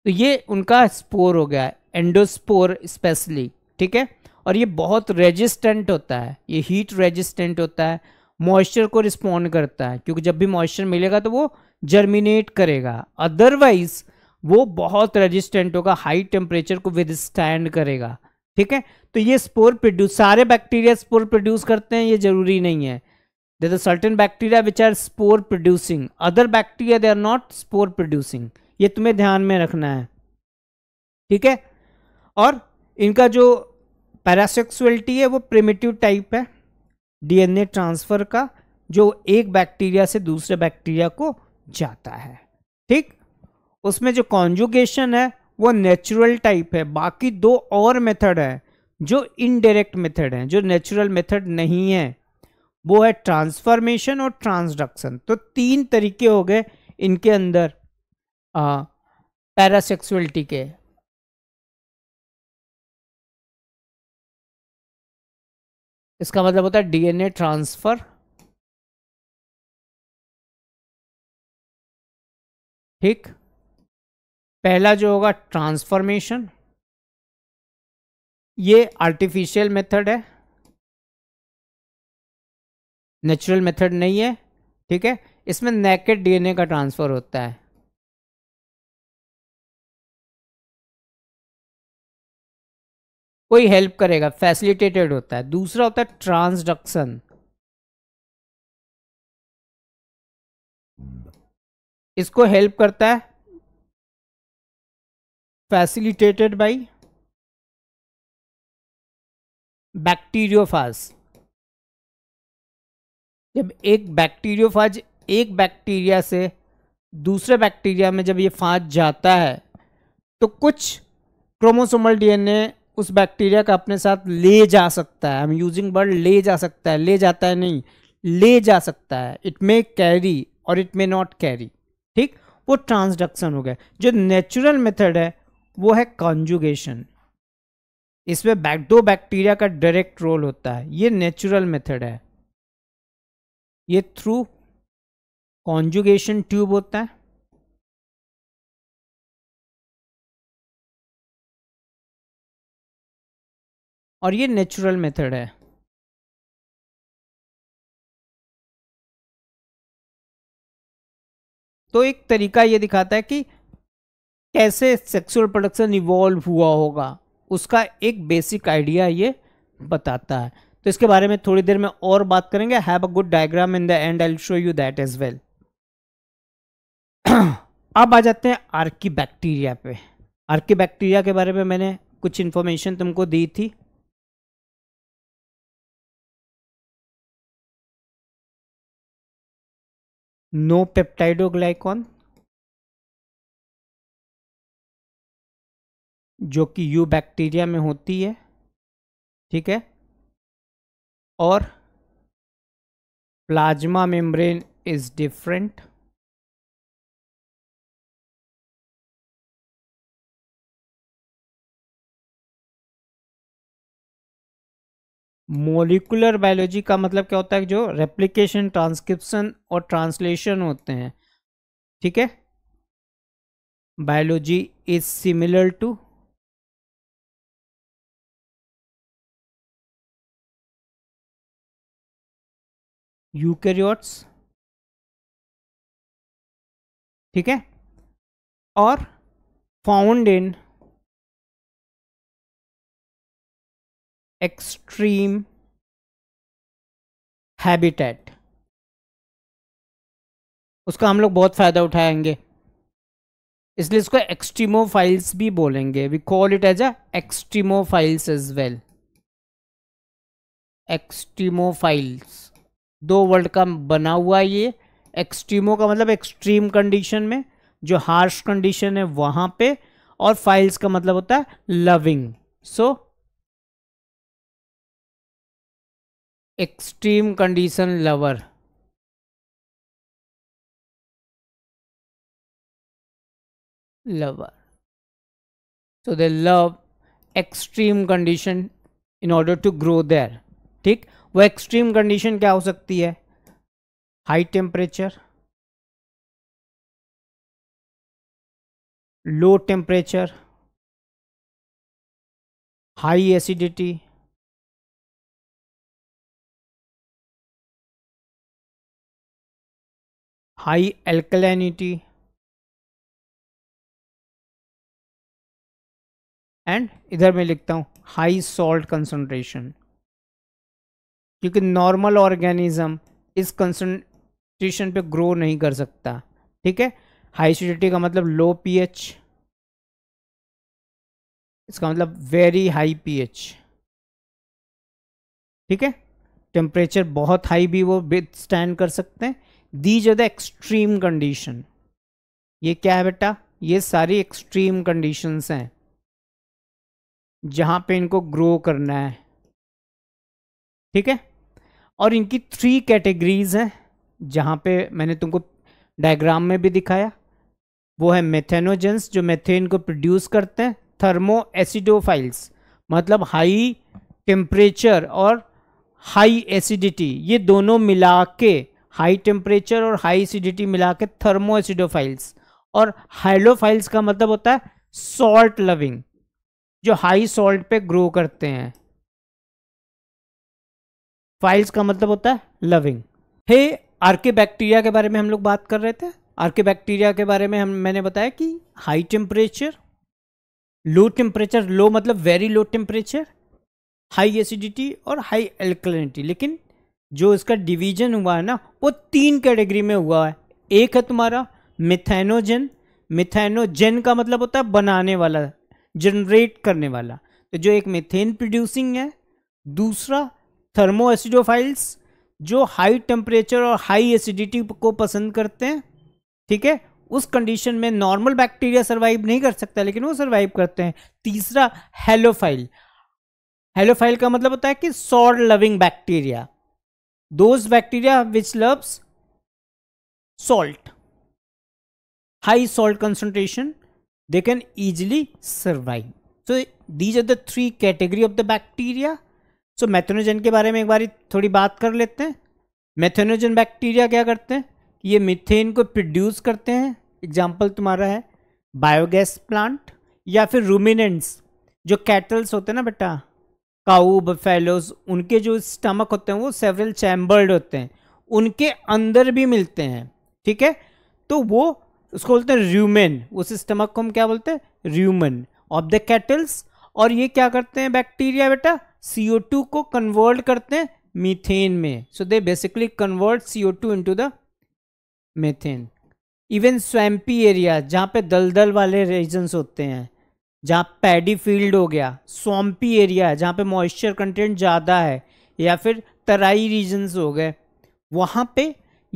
S1: तो ये उनका स्पोर हो गया है एंडोस्पोर स्पेशली ठीक है और ये बहुत रेजिस्टेंट होता है ये हीट रेजिस्टेंट होता है मॉइस्चर को रिस्पॉन्ड करता है क्योंकि जब भी मॉइस्चर मिलेगा तो वो जर्मिनेट करेगा अदरवाइज वो बहुत रेजिस्टेंट होगा हाई टेम्परेचर को विद स्टैंड करेगा ठीक है तो ये स्पोर प्रोड्यूस सारे बैक्टीरिया स्पोर प्रोड्यूस करते हैं ये जरूरी नहीं है they are certain bacteria which are spore producing other bacteria they are not spore producing ये तुम्हें ध्यान में रखना है ठीक है और इनका जो पैरासेक्सुअलिटी है वो प्रिमेटिव टाइप है डीएनए ट्रांसफ़र का जो एक बैक्टीरिया से दूसरे बैक्टीरिया को जाता है ठीक उसमें जो कॉन्जुगेशन है वो नेचुरल टाइप है बाकी दो और मेथड है जो इनडायरेक्ट मेथड है जो नेचुरल मेथड नहीं है वो है ट्रांसफॉर्मेशन और ट्रांसडक्शन तो तीन तरीके हो गए इनके अंदर पैरासेक्सुअलिटी के
S2: इसका मतलब होता है डीएनए ट्रांसफर ठीक पहला जो होगा ट्रांसफॉर्मेशन
S1: ये आर्टिफिशियल मेथड है नेचुरल मेथड नहीं है ठीक है इसमें नेकेड डीएनए का ट्रांसफ़र होता है
S2: कोई हेल्प करेगा फैसिलिटेटेड होता है दूसरा होता है ट्रांसडक्शन इसको हेल्प करता है फैसिलिटेटेड बाई बैक्टीरियोफाज
S1: जब एक बैक्टीरियोफाज एक बैक्टीरिया से दूसरे बैक्टीरिया में जब ये फाज जाता है तो कुछ क्रोमोसोमल डीएनए उस बैक्टीरिया का अपने साथ ले जा सकता है हम यूजिंग वर्ड ले जा सकता है ले जाता है नहीं ले जा सकता है इट मे कैरी और इट मे नॉट कैरी ठीक वो ट्रांसडक्शन हो गया जो नेचुरल मेथड है वो है कॉन्जुगेशन इसमें बैक दो बैक्टीरिया का डायरेक्ट रोल होता है ये नेचुरल मेथड है ये थ्रू कॉन्जुगेशन ट्यूब होता है
S2: और ये नेचुरल मेथड है तो एक तरीका ये दिखाता
S1: है कि कैसे सेक्सुअल प्रोडक्शन इवॉल्व हुआ होगा उसका एक बेसिक आइडिया ये बताता है तो इसके बारे में थोड़ी देर में और बात करेंगे have a good diagram in the end I show you that as well अब आ जाते हैं आर्की बैक्टीरिया पे आर्की बैक्टीरिया के बारे में मैंने कुछ इन्फॉर्मेशन तुमको दी थी
S2: no पेप्टाइडोग्लाइकॉन जो कि यू बैक्टीरिया में होती है ठीक है और plasma membrane is different
S1: molecular biology का मतलब क्या होता है जो रेप्लिकेशन ट्रांसक्रिप्शन और ट्रांसलेशन होते हैं ठीक है biology is similar to
S2: eukaryotes ठीक है और फाउंड इन extreme हैबिटेट
S1: उसका हम लोग बहुत फ़ायदा उठाएंगे इसलिए इसको एक्सट्रीमो फाइल्स भी बोलेंगे we call it as a extremophiles as well extremophiles दो वर्ल्ड का बना हुआ ये एक्सट्रीमो का मतलब एक्सट्रीम कंडीशन में जो हार्श कंडीशन है वहां पे और फाइल्स का मतलब होता है loving so so, extreme condition lover lover so they love extreme condition in order to grow there ठीक वो एक्सट्रीम कंडीशन क्या हो सकती है high temperature
S2: low temperature high acidity high alkalinity and इधर मैं लिखता हूँ
S1: हाई सॉल्ट कंसनट्रेशन क्योंकि नॉर्मल ऑर्गेनिज्म इस कंसनट्रेशन पे ग्रो नहीं कर सकता ठीक है हाई एसिडिटी का मतलब लो पीएच इसका मतलब वेरी हाई पीएच ठीक है टेम्परेचर बहुत हाई भी वो स्टैंड कर सकते हैं these are the extreme condition ये क्या है बेटा ये सारी एक्सट्रीम कंडीशंस हैं जहां पे इनको ग्रो करना है ठीक है और इनकी थ्री कैटेगरीज हैं जहां पे मैंने तुमको डायग्राम में भी दिखाया वो है मेथेनोजेंस जो मेथेन को प्रोड्यूस करते हैं थर्मो एसिडोफाइल्स मतलब हाई टेम्परेचर और हाई एसिडिटी ये दोनों मिला के हाई टेम्परेचर और हाई एसिडिटी मिला के थर्मो एसिडोफाइल्स और हाइलोफाइल्स का मतलब होता है सॉल्ट लविंग जो हाई सॉल्ट पे ग्रो करते हैं फाइल्स का मतलब होता है लविंग हे आर्के बैक्टीरिया के बारे में हम लोग बात कर रहे थे आर्के बैक्टीरिया के बारे में हम मैंने बताया कि high temperature low temperature low मतलब very low temperature high acidity और हाई एल्कलिनिटी लेकिन जो इसका डिवीजन हुआ है ना वो तीन कैटेगरी में हुआ है एक है तुम्हारा मिथेनोजन मिथेनोजन का मतलब होता है बनाने वाला जनरेट करने वाला तो जो एक मिथेन प्रोड्यूसिंग है दूसरा थर्मो एसिडोफाइल्स जो हाई टेम्परेचर और हाई एसिडिटी को पसंद करते हैं ठीक है उस कंडीशन में नॉर्मल बैक्टीरिया सर्वाइव नहीं कर सकता लेकिन वो सर्वाइव करते हैं तीसरा हेलोफाइल हेलोफाइल का मतलब होता है कि sour loving bacteria those bacteria which loves salt high salt concentration they can easily survive so these are the three category of the bacteria so methanogen के बारे में एक बार थोड़ी बात कर लेते हैं मेथेनोजन बैक्टीरिया क्या करते हैं ये मिथेन को प्रोड्यूस करते हैं एग्जाम्पल तुम्हारा है बायोगैस प्लांट या फिर रूमिनेंट्स जो कैटल्स होते हैं ना बेटा काऊ बफेलोज उनके जो स्टमक होते हैं वो सेवरल चैम्बर्ड होते हैं उनके अंदर भी मिलते हैं ठीक है तो वो उसको बोलते हैं र्यूमेन उस स्टमक को हम क्या बोलते हैं र्यूमन ऑफ द कैटल्स और ये क्या करते हैं बैक्टीरिया बेटा सी को कन्वर्ट करते हैं मीथेन में so they basically convert C O two into the methane even swampy area जहाँ पे दलदल वाले रीजन्स होते हैं जहाँ पैडी फील्ड हो गया स्वम्पी एरिया है जहाँ पे मॉइस्चर कंटेंट ज़्यादा है या फिर तराई रीजन्स हो गए वहाँ पे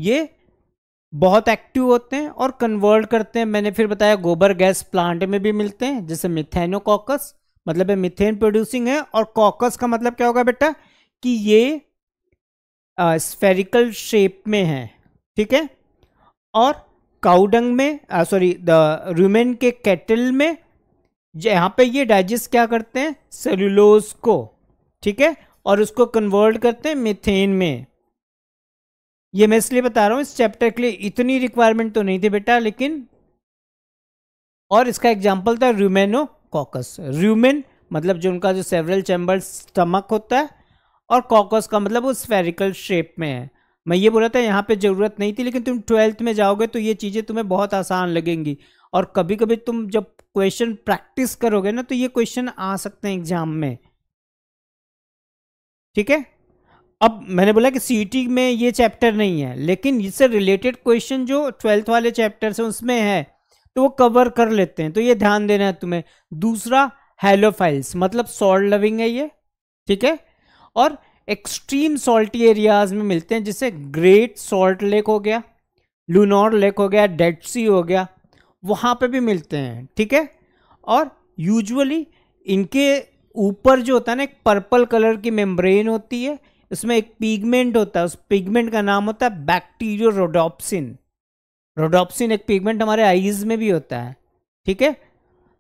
S1: ये बहुत एक्टिव होते हैं और कन्वर्ट करते हैं मैंने फिर बताया गोबर गैस प्लांट में भी मिलते हैं जैसे मिथेनोकॉकस मतलब है मिथेन प्रोड्यूसिंग है और कॉकस का मतलब क्या होगा बेटा कि ये स्फेरिकल शेप में है ठीक है और काउडंग में सॉरी द रूमेन के कैटल में यहाँ पे ये डाइजेस्ट क्या करते हैं सेलुलोज को ठीक है और उसको कन्वर्ट करते हैं मिथेन में ये मैं इसलिए बता रहा हूँ इस चैप्टर के लिए इतनी रिक्वायरमेंट तो नहीं थी बेटा लेकिन और इसका एग्जाम्पल था र्यूमेनो कॉकस र्यूमेन मतलब जो उनका जो सेवरल चैम्बर स्टमक होता है और कॉकस का मतलब वो स्फेरिकल शेप में है मैं ये बोला था यहाँ पे ज़रूरत नहीं थी लेकिन तुम ट्वेल्थ में जाओगे तो ये चीज़ें तुम्हें बहुत आसान लगेंगी और कभी कभी तुम जब क्वेश्चन प्रैक्टिस करोगे ना तो ये क्वेश्चन आ सकते हैं एग्जाम में ठीक है अब मैंने बोला कि सीटी e में ये चैप्टर नहीं है लेकिन इससे रिलेटेड क्वेश्चन जो ट्वेल्थ वाले चैप्टर से उसमें है तो वो कवर कर लेते हैं तो ये ध्यान देना है तुम्हें दूसरा हेलो फाइल्स मतलब सॉल्ट लविंग है ये ठीक है और एक्सट्रीम सॉल्टी एरियाज में मिलते हैं जैसे ग्रेट सॉल्ट लेक हो गया लूनॉर लेक हो गया डेड सी हो गया वहाँ पे भी मिलते हैं ठीक है और यूजुअली इनके ऊपर जो होता है ना एक पर्पल कलर की मेम्ब्रेन होती है उसमें एक पिगमेंट होता है उस पिगमेंट का नाम होता है बैक्टीरियो रोडोप्सिन रोडोप्सिन एक पिगमेंट हमारे आईज में भी होता है ठीक है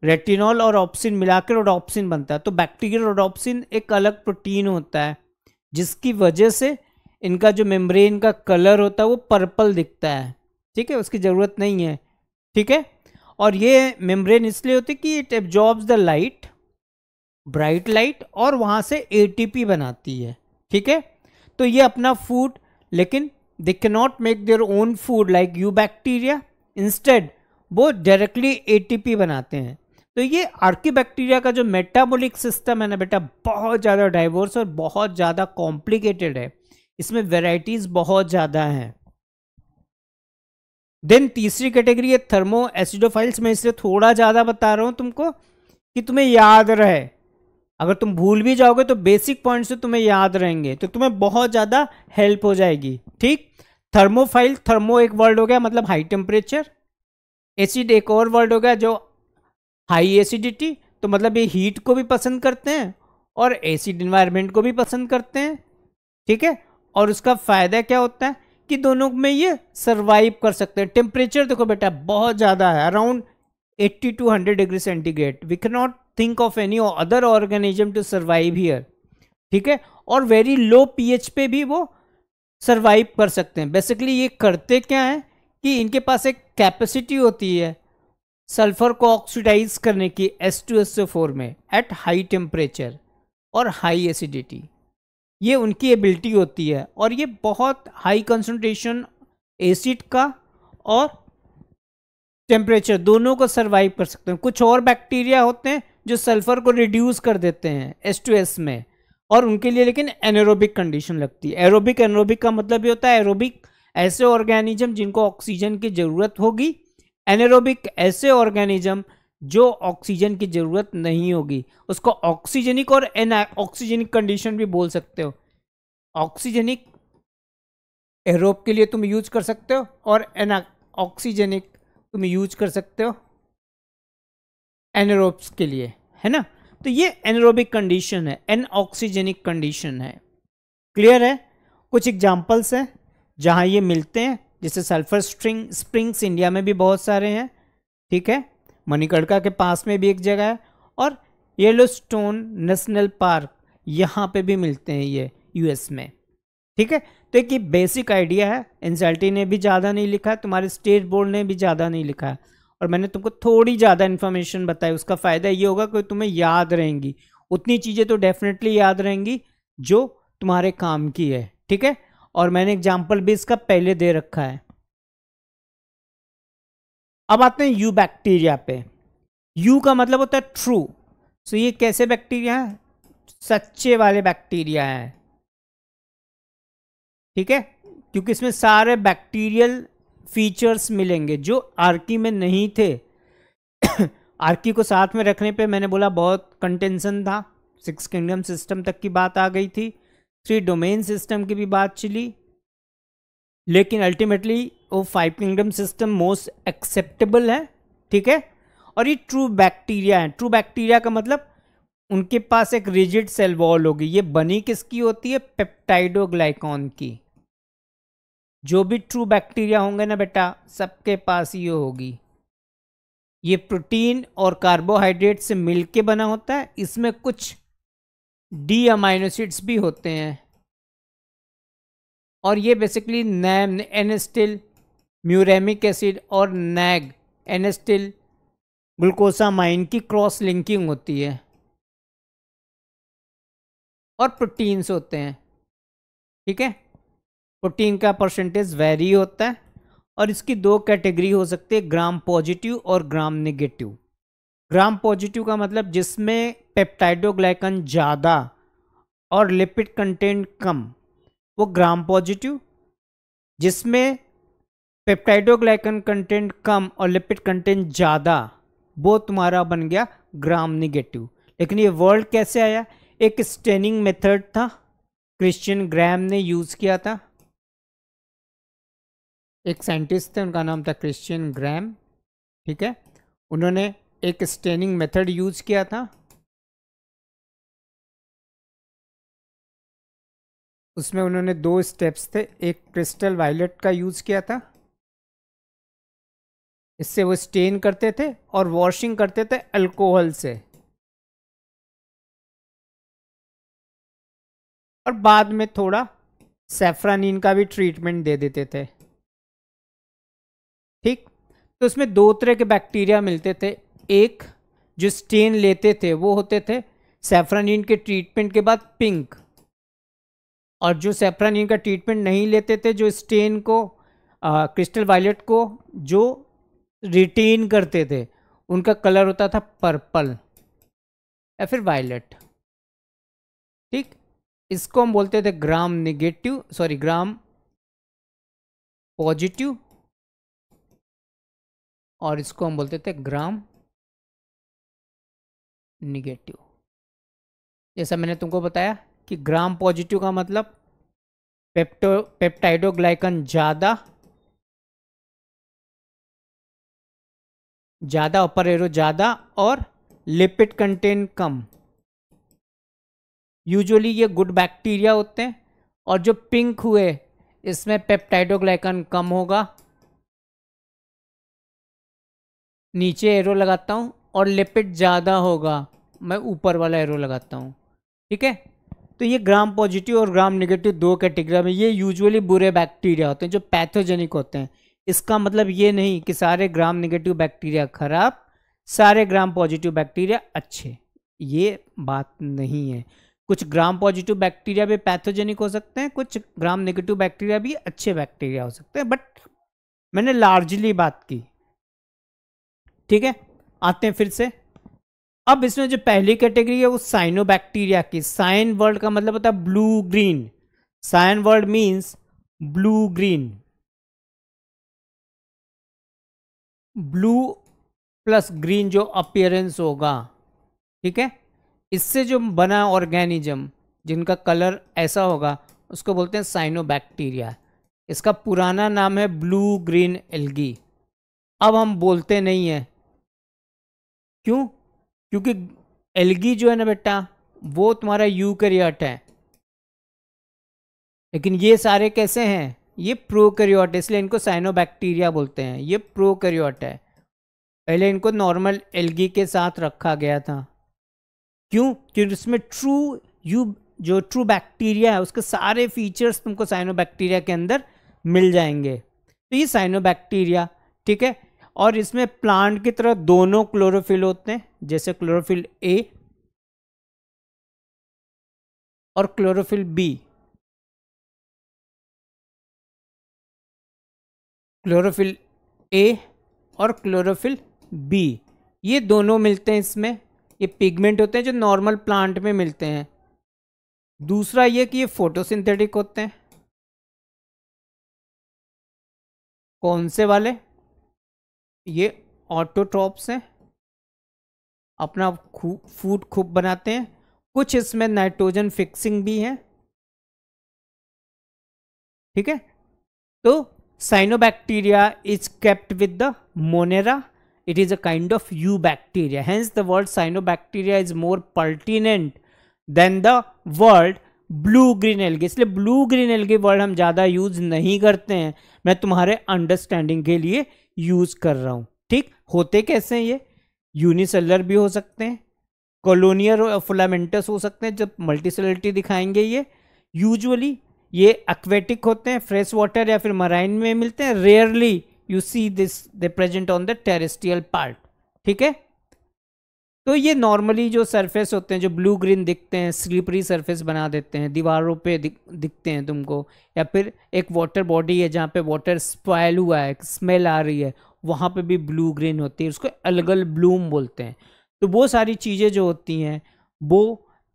S1: रेटिनॉल और ऑप्सिन मिला के रोडोप्सिन बनता है तो बैक्टीरियो रोडोप्सिन एक अलग प्रोटीन होता है जिसकी वजह से इनका जो मेम्ब्रेन का कलर होता है वो पर्पल दिखता है ठीक है उसकी ज़रूरत नहीं है ठीक है और ये मेम्ब्रेन इसलिए होती है कि it absorbs the light bright light और वहाँ से एटीपी बनाती है ठीक है तो ये अपना फूड लेकिन they can not make their own food like you bacteria instead वो डायरेक्टली एटीपी बनाते हैं तो ये आर्की बैक्टीरिया का जो मेटाबॉलिक सिस्टम है ना बेटा बहुत ज़्यादा डाइवर्स और बहुत ज़्यादा कॉम्प्लिकेटेड है इसमें वेराइटीज़ बहुत ज़्यादा हैं देन तीसरी कैटेगरी है थर्मो एसिडोफाइल्स मैं इसलिए थोड़ा ज़्यादा बता रहा हूँ तुमको कि तुम्हें याद रहे अगर तुम भूल भी जाओगे तो बेसिक पॉइंट से तुम्हें याद रहेंगे तो तुम्हें बहुत ज़्यादा हेल्प हो जाएगी ठीक थर्मोफाइल थर्मो एक वर्ड हो गया मतलब हाई टेम्परेचर एसिड एक और वर्ड हो गया जो हाई एसिडिटी तो मतलब ये हीट को भी पसंद करते हैं और एसिड इन्वायरमेंट को भी पसंद करते हैं ठीक है और उसका फ़ायदा क्या होता है कि दोनों में ये सर्वाइव कर सकते हैं टेम्परेचर देखो बेटा बहुत ज़्यादा है around 80 to 100 degree centigrade we can not think of any other organism to survive here ठीक है और वेरी लो पीएच पे भी वो सर्वाइव कर सकते हैं बेसिकली ये करते क्या है कि इनके पास एक कैपेसिटी होती है सल्फर को ऑक्सीडाइज करने की एस टू एस फोर में एट हाई टेम्परेचर और हाई एसिडिटी ये उनकी एबिलिटी होती है और ये बहुत हाई कंसनट्रेशन एसिड का और टेम्परेचर दोनों को सर्वाइव कर सकते हैं कुछ और बैक्टीरिया होते हैं जो सल्फर को रिड्यूस कर देते हैं एस टू एस में और उनके लिए लेकिन एनरोबिक कंडीशन लगती है एरोबिक एनरोबिक का मतलब ये होता है एरोबिक ऐसे ऑर्गेनिज्म जिनको ऑक्सीजन की ज़रूरत होगी एनरोबिक ऐसे ऑर्गेनिज्म जो ऑक्सीजन की ज़रूरत नहीं होगी उसको ऑक्सीजनिक और एन ऑक्सीजनिक कंडीशन भी बोल सकते हो ऑक्सीजनिक एरोप के लिए तुम यूज कर सकते हो और एन ऑक्सीजनिक तुम यूज कर सकते हो एनरोप्स के लिए है ना तो ये एनरोबिक कंडीशन है एन ऑक्सीजनिक कंडीशन है क्लियर है कुछ एग्जाम्पल्स हैं जहाँ ये मिलते हैं जैसे सल्फर स्ट्रिंग स्प्रिंग्स इंडिया में भी बहुत सारे हैं ठीक है मणिकड़का के पास में भी एक जगह है और येलो स्टोन नेशनल पार्क यहाँ पे भी मिलते हैं ये यूएस में ठीक है तो एक ये बेसिक आइडिया है एनसीएलटी ने भी ज़्यादा नहीं लिखा है तुम्हारे स्टेट बोर्ड ने भी ज़्यादा नहीं लिखा है और मैंने तुमको थोड़ी ज़्यादा इन्फॉर्मेशन बताई उसका फ़ायदा ये होगा कि तुम्हें याद रहेंगी उतनी चीज़ें तो डेफिनेटली याद रहेंगी जो तुम्हारे काम की है ठीक है और मैंने एग्जाम्पल भी इसका पहले दे रखा है अब आते हैं यू बैक्टीरिया पे यू का मतलब होता है ट्रू सो ये कैसे बैक्टीरिया है सच्चे वाले बैक्टीरिया हैं ठीक है क्योंकि इसमें सारे बैक्टीरियल फीचर्स मिलेंगे जो आर्की में नहीं थे आर्की को साथ में रखने पे मैंने बोला बहुत कंटेंशन था सिक्स किंगडम सिस्टम तक की बात आ गई थी थ्री डोमेन सिस्टम की भी बात चली लेकिन अल्टीमेटली वो five kingdom system most acceptable है ठीक है और ये ट्रू बैक्टीरिया है ट्रू बैक्टीरिया का मतलब उनके पास एक रिजिड सेल वॉल होगी ये बनी किसकी होती है पेप्टाइडोग्लाइकॉन की जो भी ट्रू बैक्टीरिया होंगे ना बेटा सबके पास ये होगी ये प्रोटीन और कार्बोहाइड्रेट से मिलके बना होता है इसमें कुछ डी अमाइनोसिड्स भी होते हैं और ये basically NAM N acetyl muramic acid और नैग एनेस्टिल ग्लूकोसामाइन की क्रॉस लिंकिंग होती है और प्रोटीन्स होते हैं ठीक है प्रोटीन का परसेंटेज वेरी होता है और इसकी दो कैटेगरी हो सकती है ग्राम पॉजिटिव और ग्राम नेगेटिव ग्राम पॉजिटिव का मतलब जिसमें पेप्टाइडोग्लाइकन ज़्यादा और लिपिड कंटेंट कम वो ग्राम पॉजिटिव जिसमें पेप्टाइडोग्लाइकन कंटेंट कम और लिपिड कंटेंट ज़्यादा वो तुम्हारा बन गया ग्राम निगेटिव लेकिन ये वर्ड कैसे आया एक स्टेनिंग मेथड था क्रिश्चियन ग्राम ने यूज़ किया था एक साइंटिस्ट थे उनका नाम था क्रिश्चियन ग्राम ठीक है उन्होंने एक स्टेनिंग मेथड यूज़ किया था
S2: उसमें उन्होंने दो स्टेप्स थे एक क्रिस्टल
S1: वायलेट का यूज़ किया था इससे वो स्टेन करते थे और वॉशिंग करते थे अल्कोहल से और बाद में थोड़ा सेफ्रानीन का भी ट्रीटमेंट दे देते थे ठीक तो उसमें दो तरह के बैक्टीरिया मिलते थे एक जो स्टेन लेते थे वो होते थे सेफ्रानीन के ट्रीटमेंट के बाद पिंक और जो सेफ्रानीन का ट्रीटमेंट नहीं लेते थे जो स्टेन को आ, क्रिस्टल वायलेट को जो रिटेन करते थे उनका कलर होता था पर्पल या फिर वायलेट ठीक इसको हम बोलते थे gram negative sorry gram positive और इसको हम बोलते थे ग्राम निगेटिव जैसा मैंने तुमको बताया कि ग्राम पॉजिटिव का मतलब पेप्टो पेप्टाइडोग्लाइकन ज़्यादा ज़्यादा अपर एरो ज़्यादा और लिपिड कंटेंट कम यूजुअली ये गुड बैक्टीरिया होते हैं और जो पिंक हुए इसमें पेप्टाइडोग्लाइकन कम होगा नीचे एरो लगाता हूँ और लिपिड ज़्यादा होगा मैं ऊपर वाला एरो लगाता हूँ ठीक है तो ये ग्राम पॉजिटिव और ग्राम नेगेटिव दो कैटेगरी में ये यूजुअली बुरे बैक्टीरिया होते हैं जो पैथोजेनिक होते हैं इसका मतलब ये नहीं कि सारे ग्राम नेगेटिव बैक्टीरिया खराब सारे ग्राम पॉजिटिव बैक्टीरिया अच्छे ये बात नहीं है कुछ ग्राम पॉजिटिव बैक्टीरिया भी पैथोजेनिक हो सकते हैं कुछ ग्राम नेगेटिव बैक्टीरिया भी अच्छे बैक्टीरिया हो सकते हैं बट मैंने लार्जली बात की ठीक है आते हैं फिर से अब इसमें जो पहली कैटेगरी है वो साइनो बैक्टीरिया की साइन वर्ल्ड का मतलब होता है blue green cyan word means blue green blue plus green जो अपियरेंस होगा ठीक है इससे जो बना ऑर्गेनिज्म जिनका कलर ऐसा होगा उसको बोलते हैं साइनोबैक्टीरिया इसका पुराना नाम है ब्लू ग्रीन एल्गी अब हम बोलते नहीं हैं क्यों क्योंकि एल्गी जो है ना बेटा वो तुम्हारा यूकैरियोट है लेकिन ये सारे कैसे हैं ये प्रोकैरियोट है इसलिए इनको साइनोबैक्टीरिया बोलते हैं ये प्रोकैरियोट है पहले इनको नॉर्मल एल्गी के साथ रखा गया था क्यों क्योंकि इसमें ट्रू यू जो ट्रू बैक्टीरिया है उसके सारे फीचर्स तुमको साइनोबैक्टीरिया के अंदर मिल जाएंगे तो ये साइनोबैक्टीरिया ठीक है और इसमें प्लांट की तरह दोनों क्लोरोफिल होते हैं जैसे क्लोरोफिल ए
S2: और क्लोरोफिल बी
S1: क्लोरोफिल ए और क्लोरोफिल बी ये दोनों मिलते हैं इसमें ये पिगमेंट होते हैं जो नॉर्मल प्लांट में मिलते हैं दूसरा ये कि ये फोटोसिंथेटिक होते हैं कौन से वाले ये ऑटोट्रॉप्स हैं अपना फूड खूब बनाते हैं कुछ इसमें नाइट्रोजन फिक्सिंग भी है ठीक है तो Cyanobacteria is kept with the Monera. It is a kind of eubacteria. Hence, the word cyanobacteria is more pertinent than the word blue green algae इसलिए ब्लू ग्रीन एलगी वर्ड हम ज़्यादा use नहीं करते हैं मैं तुम्हारे अंडरस्टैंडिंग के लिए यूज़ कर रहा हूँ ठीक होते कैसे हैं ये यूनिसेलर भी हो सकते हैं कॉलोनियर फिलामेंटस हो सकते हैं जब मल्टीसेलरिटी दिखाएंगे ये यूजुअली ये एक्वेटिक होते हैं फ्रेश वाटर या फिर मराइन में मिलते हैं rarely you see this they present on the terrestrial part ठीक है तो ये नॉर्मली जो सरफेस होते हैं जो ब्लू ग्रीन दिखते हैं स्लीपरी सरफेस बना देते हैं दीवारों पे दिख, दिखते हैं तुमको या फिर एक वाटर बॉडी है जहाँ पे वाटर स्पॉयल हुआ है स्मेल आ रही है वहाँ पे भी ब्लू ग्रीन होती है उसको अलगल ब्लूम बोलते हैं तो वो सारी चीज़ें जो होती हैं वो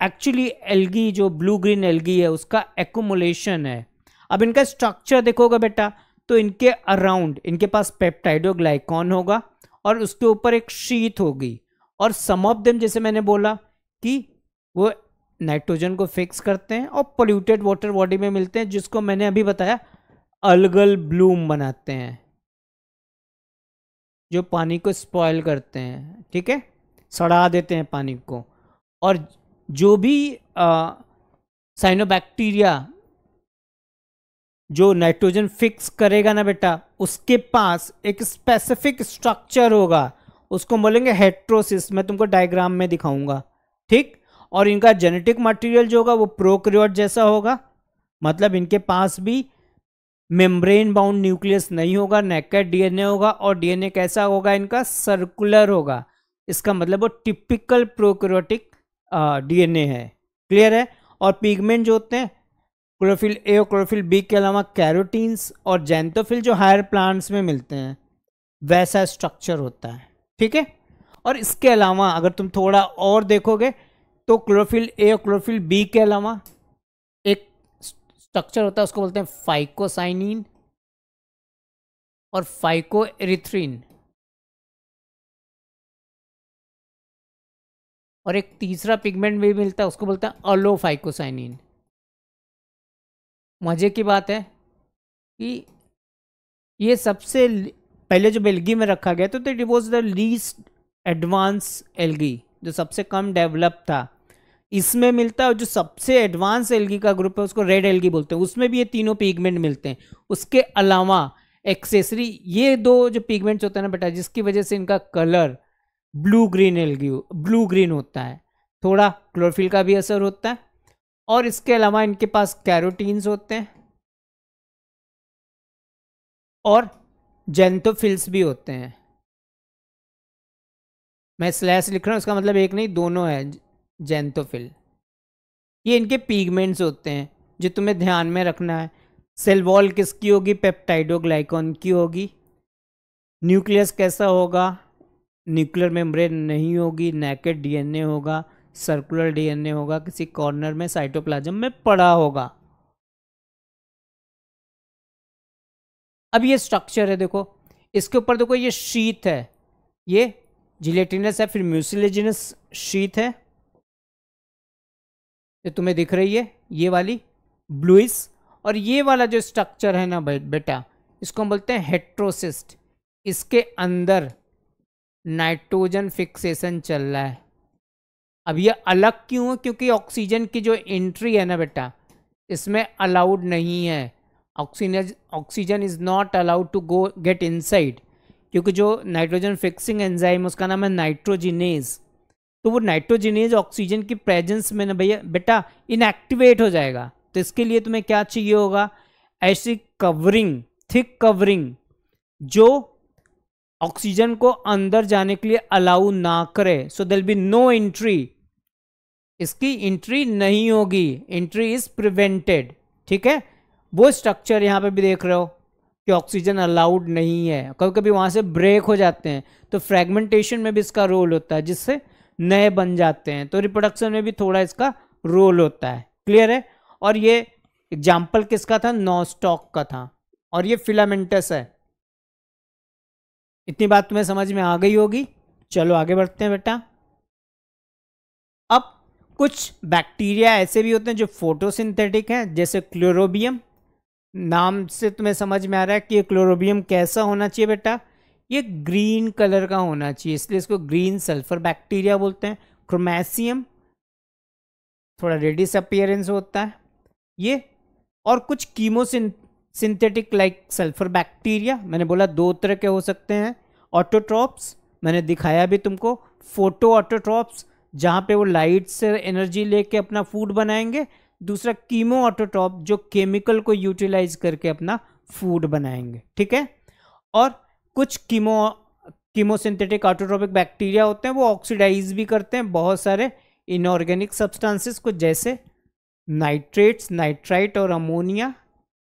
S1: एक्चुअली एल्गी जो ब्लू ग्रीन एल्गी है उसका एकोमोलेशन है अब इनका स्ट्रक्चर देखोगे बेटा तो इनके अराउंड इनके पास पेप्टाइडोग्लाइकॉन होगा और उसके ऊपर एक शीत होगी और सम ऑफ देम जैसे मैंने बोला कि वो नाइट्रोजन को फिक्स करते हैं और पोल्यूटेड वाटर बॉडी में मिलते हैं जिसको मैंने अभी बताया अलगल ब्लूम बनाते हैं जो पानी को स्पॉयल करते हैं ठीक है सड़ा देते हैं पानी को और जो भी साइनोबैक्टीरिया जो नाइट्रोजन फिक्स करेगा ना बेटा उसके पास एक स्पेसिफिक स्ट्रक्चर होगा उसको बोलेंगे हेट्रोसिस मैं तुमको डायग्राम में दिखाऊंगा ठीक और इनका जेनेटिक मटेरियल जो होगा वो प्रोक्रियोट जैसा होगा मतलब इनके पास भी मेम्ब्रेन बाउंड न्यूक्लियस नहीं होगा नेकेड डीएनए होगा और डीएनए कैसा होगा इनका सर्कुलर होगा इसका मतलब वो टिपिकल प्रोक्रियोटिक डीएनए है क्लियर है और पिगमेंट जो होते हैं क्लोरोफिल ए और क्लोरोफिल बी के अलावा कैरोटीन्स और जैंतोफिल जो हायर प्लांट्स में मिलते हैं वैसा स्ट्रक्चर होता है ठीक है और इसके अलावा अगर तुम थोड़ा और देखोगे तो क्लोरोफिल ए और क्लोरोफिल बी के अलावा एक स्ट्रक्चर होता है उसको बोलते हैं फाइकोसाइनिन और फाइको एरिथ्रीन
S2: और एक तीसरा पिगमेंट भी मिलता है उसको बोलते हैं
S1: अलोफाइकोसाइनिन मज़े की बात है कि ये सबसे पहले जब एलगी में रखा गया तो it was the least advance algae जो सबसे कम डेवलप था इसमें मिलता है और जो सबसे एडवांस एलगी का ग्रुप है उसको रेड एलगी बोलते हैं उसमें भी ये तीनों पिगमेंट मिलते हैं उसके अलावा एक्सेसरी ये दो जो पिगमेंट्स होते हैं ना बेटा जिसकी वजह से इनका colour blue green algae blue green होता है थोड़ा क्लोरोफिल का भी असर होता है और इसके अलावा इनके पास कैरोटीन्स होते हैं और जेंथोफिल्स भी होते हैं मैं स्लैश लिख रहा हूँ इसका मतलब एक नहीं दोनों है जेंथोफिल ये इनके पिगमेंट्स होते हैं जो तुम्हें ध्यान में रखना है सेल वॉल किसकी होगी पेप्टाइडोग्लाइकॉन की होगी न्यूक्लियस कैसा होगा न्यूक्लियर मेम्ब्रेन नहीं होगी नेकेड डीएनए होगा सर्कुलर डीएनए होगा किसी कॉर्नर में साइटोप्लाज्म में पड़ा होगा अब ये स्ट्रक्चर है देखो इसके ऊपर देखो ये शीत है ये जिलेटिनस है फिर म्यूसिलेजिनस शीत है ये तुम्हें दिख रही है ये वाली ब्लूइस और ये वाला जो स्ट्रक्चर है ना बेटा इसको हम बोलते हैं हेट्रोसिस्ट इसके अंदर नाइट्रोजन फिक्सेशन चल रहा है अब ये अलग क्यों है क्योंकि ऑक्सीजन की जो एंट्री है ना बेटा इसमें अलाउड नहीं है oxygen oxygen is not allowed to go get inside क्योंकि जो नाइट्रोजन फिक्सिंग एंजाइम उसका नाम है नाइट्रोजिनेज तो वो नाइट्रोजिनेज ऑक्सीजन की प्रेजेंस में ना भैया बेटा इनएक्टिवेट हो जाएगा तो इसके लिए तुम्हें क्या चाहिए होगा ऐसी कवरिंग थिक कवरिंग जो ऑक्सीजन को अंदर जाने के लिए अलाउ ना करे so there'll be no entry इसकी एंट्री नहीं होगी एंट्री इज प्रिवेंटेड ठीक है वो स्ट्रक्चर यहां पे भी देख रहे हो कि ऑक्सीजन अलाउड नहीं है कभी कभी वहां से ब्रेक हो जाते हैं तो फ्रेगमेंटेशन में भी इसका रोल होता है जिससे नए बन जाते हैं तो रिप्रोडक्शन में भी थोड़ा इसका रोल होता है क्लियर है और ये एग्जाम्पल किसका था नॉस्टॉक का था और ये फिलामेंटस है इतनी बात तुम्हें समझ में आ गई होगी चलो आगे बढ़ते हैं बेटा अब कुछ बैक्टीरिया ऐसे भी होते हैं जो फोटोसिंथेटिक हैं जैसे क्लोरोबियम नाम से तुम्हें समझ में आ रहा है कि ये क्लोरोबियम कैसा होना चाहिए बेटा ये ग्रीन कलर का होना चाहिए इसलिए इसको ग्रीन सल्फर बैक्टीरिया बोलते हैं क्रोमैसियम थोड़ा रेडिस अपियरेंस होता है ये और कुछ chemosynthetic like sulphur bacteria मैंने बोला दो तरह के हो सकते हैं ऑटोट्रॉप्स मैंने दिखाया भी तुमको फोटो ऑटोट्रॉप्स जहाँ पे वो लाइट से एनर्जी लेके अपना फूड बनाएंगे दूसरा कीमो ऑटोट्रॉप जो केमिकल को यूटिलाइज करके अपना फूड बनाएंगे ठीक है और कुछ कीमो कीमोसिंथेटिक ऑटोट्रॉपिक बैक्टीरिया होते हैं वो ऑक्सीडाइज भी करते हैं बहुत सारे इनऑर्गेनिक सब्सटेंसेस को जैसे नाइट्रेट्स नाइट्राइट और अमोनिया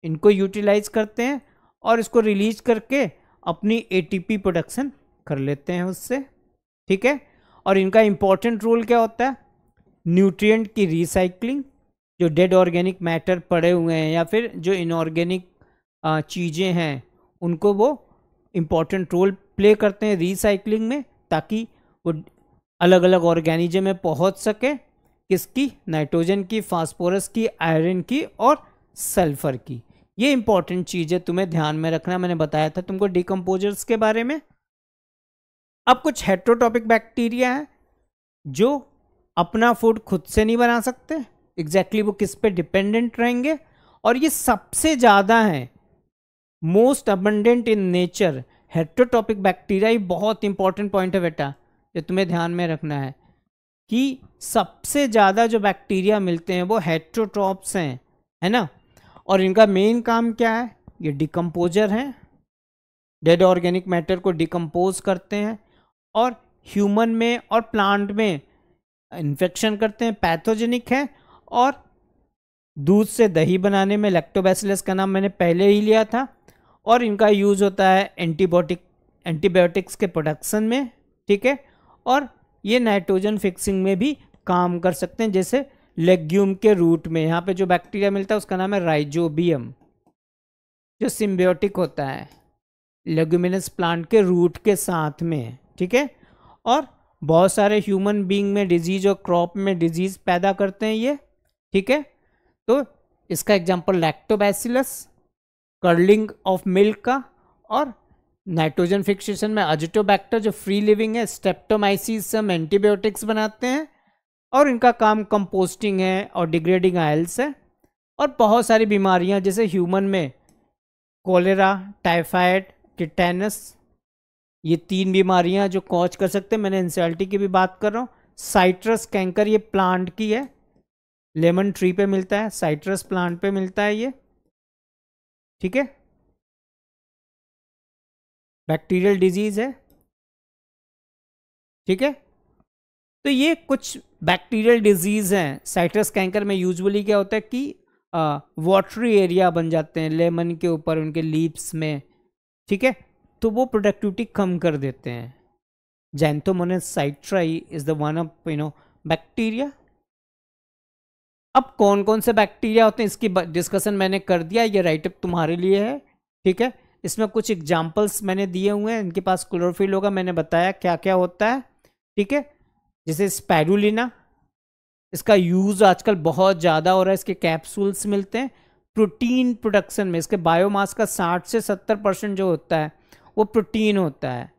S1: इनको यूटिलाइज करते हैं और इसको रिलीज करके अपनी एटीपी प्रोडक्शन कर लेते हैं उससे ठीक है और इनका इम्पोर्टेंट रोल क्या होता है न्यूट्रिएंट की रिसाइकलिंग जो डेड ऑर्गेनिक मैटर पड़े हुए हैं या फिर जो इनऑर्गेनिक चीज़ें हैं उनको वो इम्पॉर्टेंट रोल प्ले करते हैं रिसाइकलिंग में ताकि वो अलग अलग ऑर्गेनिजम में पहुँच सके किसकी नाइट्रोजन की फास्फोरस की आयरन की और सल्फ़र की ये इंपॉर्टेंट चीज़ है तुम्हें ध्यान में रखना मैंने बताया था तुमको डिकम्पोजर्स के बारे में अब कुछ हेट्रोटॉपिक बैक्टीरिया है जो अपना फूड खुद से नहीं बना सकते एग्जैक्टली exactly वो किस पे डिपेंडेंट रहेंगे और ये सबसे ज़्यादा है most abundant in nature heterotrophic bacteria बहुत इंपॉर्टेंट पॉइंट है बेटा ये तुम्हें ध्यान में रखना है कि सबसे ज़्यादा जो बैक्टीरिया मिलते हैं वो हेट्रोटॉप्स हैं है ना और इनका मेन काम क्या है ये डिकम्पोजर हैं डेड ऑर्गेनिक मैटर को डिकम्पोज करते हैं और ह्यूमन में और प्लांट में इन्फेक्शन करते हैं पैथोजेनिक है और दूध से दही बनाने में लैक्टोबैसिलस का नाम मैंने पहले ही लिया था और इनका यूज़ होता है एंटीबायोटिक एंटीबायोटिक्स के प्रोडक्शन में ठीक है और ये नाइट्रोजन फिक्सिंग में भी काम कर सकते हैं जैसे लेग्यूम के रूट में यहाँ पे जो बैक्टीरिया मिलता है उसका नाम है राइजोबियम जो सिम्बियोटिक होता है लेग्यूमिनस प्लांट के रूट के साथ में ठीक है और बहुत सारे ह्यूमन बीइंग में डिजीज़ और क्रॉप में डिजीज़ पैदा करते हैं ये ठीक है तो इसका example lactobacillus curdling of milk का और नाइट्रोजन फिक्सेशन में अजिटोबैक्टर जो फ्री लिविंग है स्टेप्टोमाइसिस से हम एंटीबायोटिक्स बनाते हैं और इनका काम कंपोस्टिंग है और डिग्रेडिंग आयल्स है और बहुत सारी बीमारियां जैसे ह्यूमन में कोलेरा टाइफाइड टिटेनस ये तीन बीमारियां जो कॉज कर सकते हैं मैंने इंसल्टी की भी बात कर रहा हूँ साइट्रस कैंकर ये प्लांट की है लेमन ट्री पे मिलता है साइट्रस प्लांट पे मिलता है ये ठीक है
S2: बैक्टीरियल डिजीज है
S1: ठीक है तो ये कुछ बैक्टीरियल डिजीज़ हैं साइट्रस कैंकर में यूजुअली क्या होता है कि वाटरी एरिया बन जाते हैं लेमन के ऊपर उनके लीप्स में ठीक है तो वो प्रोडक्टिविटी कम कर देते हैं Xanthomonas citri is the one of you know bacteria अब कौन कौन से बैक्टीरिया होते हैं इसकी डिस्कशन मैंने कर दिया ये राइटअप तुम्हारे लिए है ठीक है इसमें कुछ एग्जाम्पल्स मैंने दिए हुए हैं इनके पास क्लोरोफिल होगा मैंने बताया क्या क्या होता है ठीक है जैसे स्पैडुलिना इसका यूज़ आजकल बहुत ज़्यादा हो रहा है इसके कैप्सूल्स मिलते हैं प्रोटीन प्रोडक्शन में इसके बायोमास का 60 से 70 परसेंट जो होता है वो प्रोटीन होता है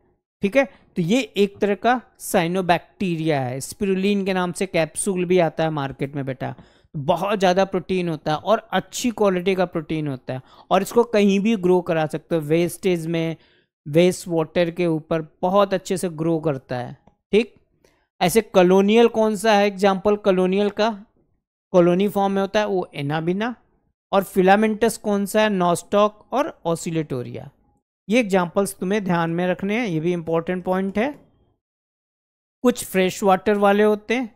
S1: ठीक है तो ये एक तरह का साइनोबैक्टीरिया है स्पिरुलिन के नाम से कैप्सूल भी आता है मार्केट में बेटा तो बहुत ज़्यादा प्रोटीन होता है और अच्छी क्वालिटी का प्रोटीन होता है और इसको कहीं भी ग्रो करा सकते हो वेस्टेज में वेस्ट वाटर के ऊपर बहुत अच्छे से ग्रो करता है ऐसे कॉलोनियल कौन सा है एग्जाम्पल कॉलोनियल का कॉलोनी फॉर्म में होता है वो एनाबिना और फिलामेंटस कौन सा है नॉस्टॉक और ऑसिलेटोरिया ये एग्जाम्पल्स तुम्हें ध्यान में रखने हैं ये भी इंपॉर्टेंट पॉइंट है कुछ फ्रेश वाटर वाले होते हैं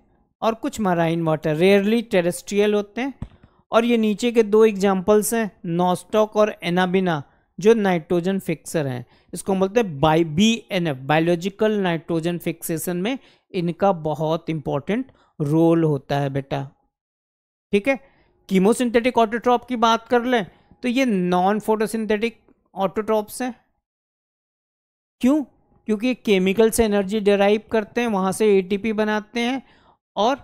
S1: और कुछ मराइन वाटर रेयरली टेरेस्ट्रियल होते हैं और ये नीचे के दो एग्जाम्पल्स हैं नॉस्टॉक और एनाबिना जो नाइट्रोजन फिक्सर हैं इसको हम बोलते हैं by B N F biological nitrogen fixation में इनका बहुत इंपॉर्टेंट रोल होता है बेटा ठीक है कीमोसिंथेटिक ऑटोट्रॉप की बात कर लें तो ये नॉन फोटोसिंथेटिक ऑटोट्रॉप्स हैं क्यों क्योंकि केमिकल से एनर्जी डेराइव करते हैं वहां से एटीपी बनाते हैं और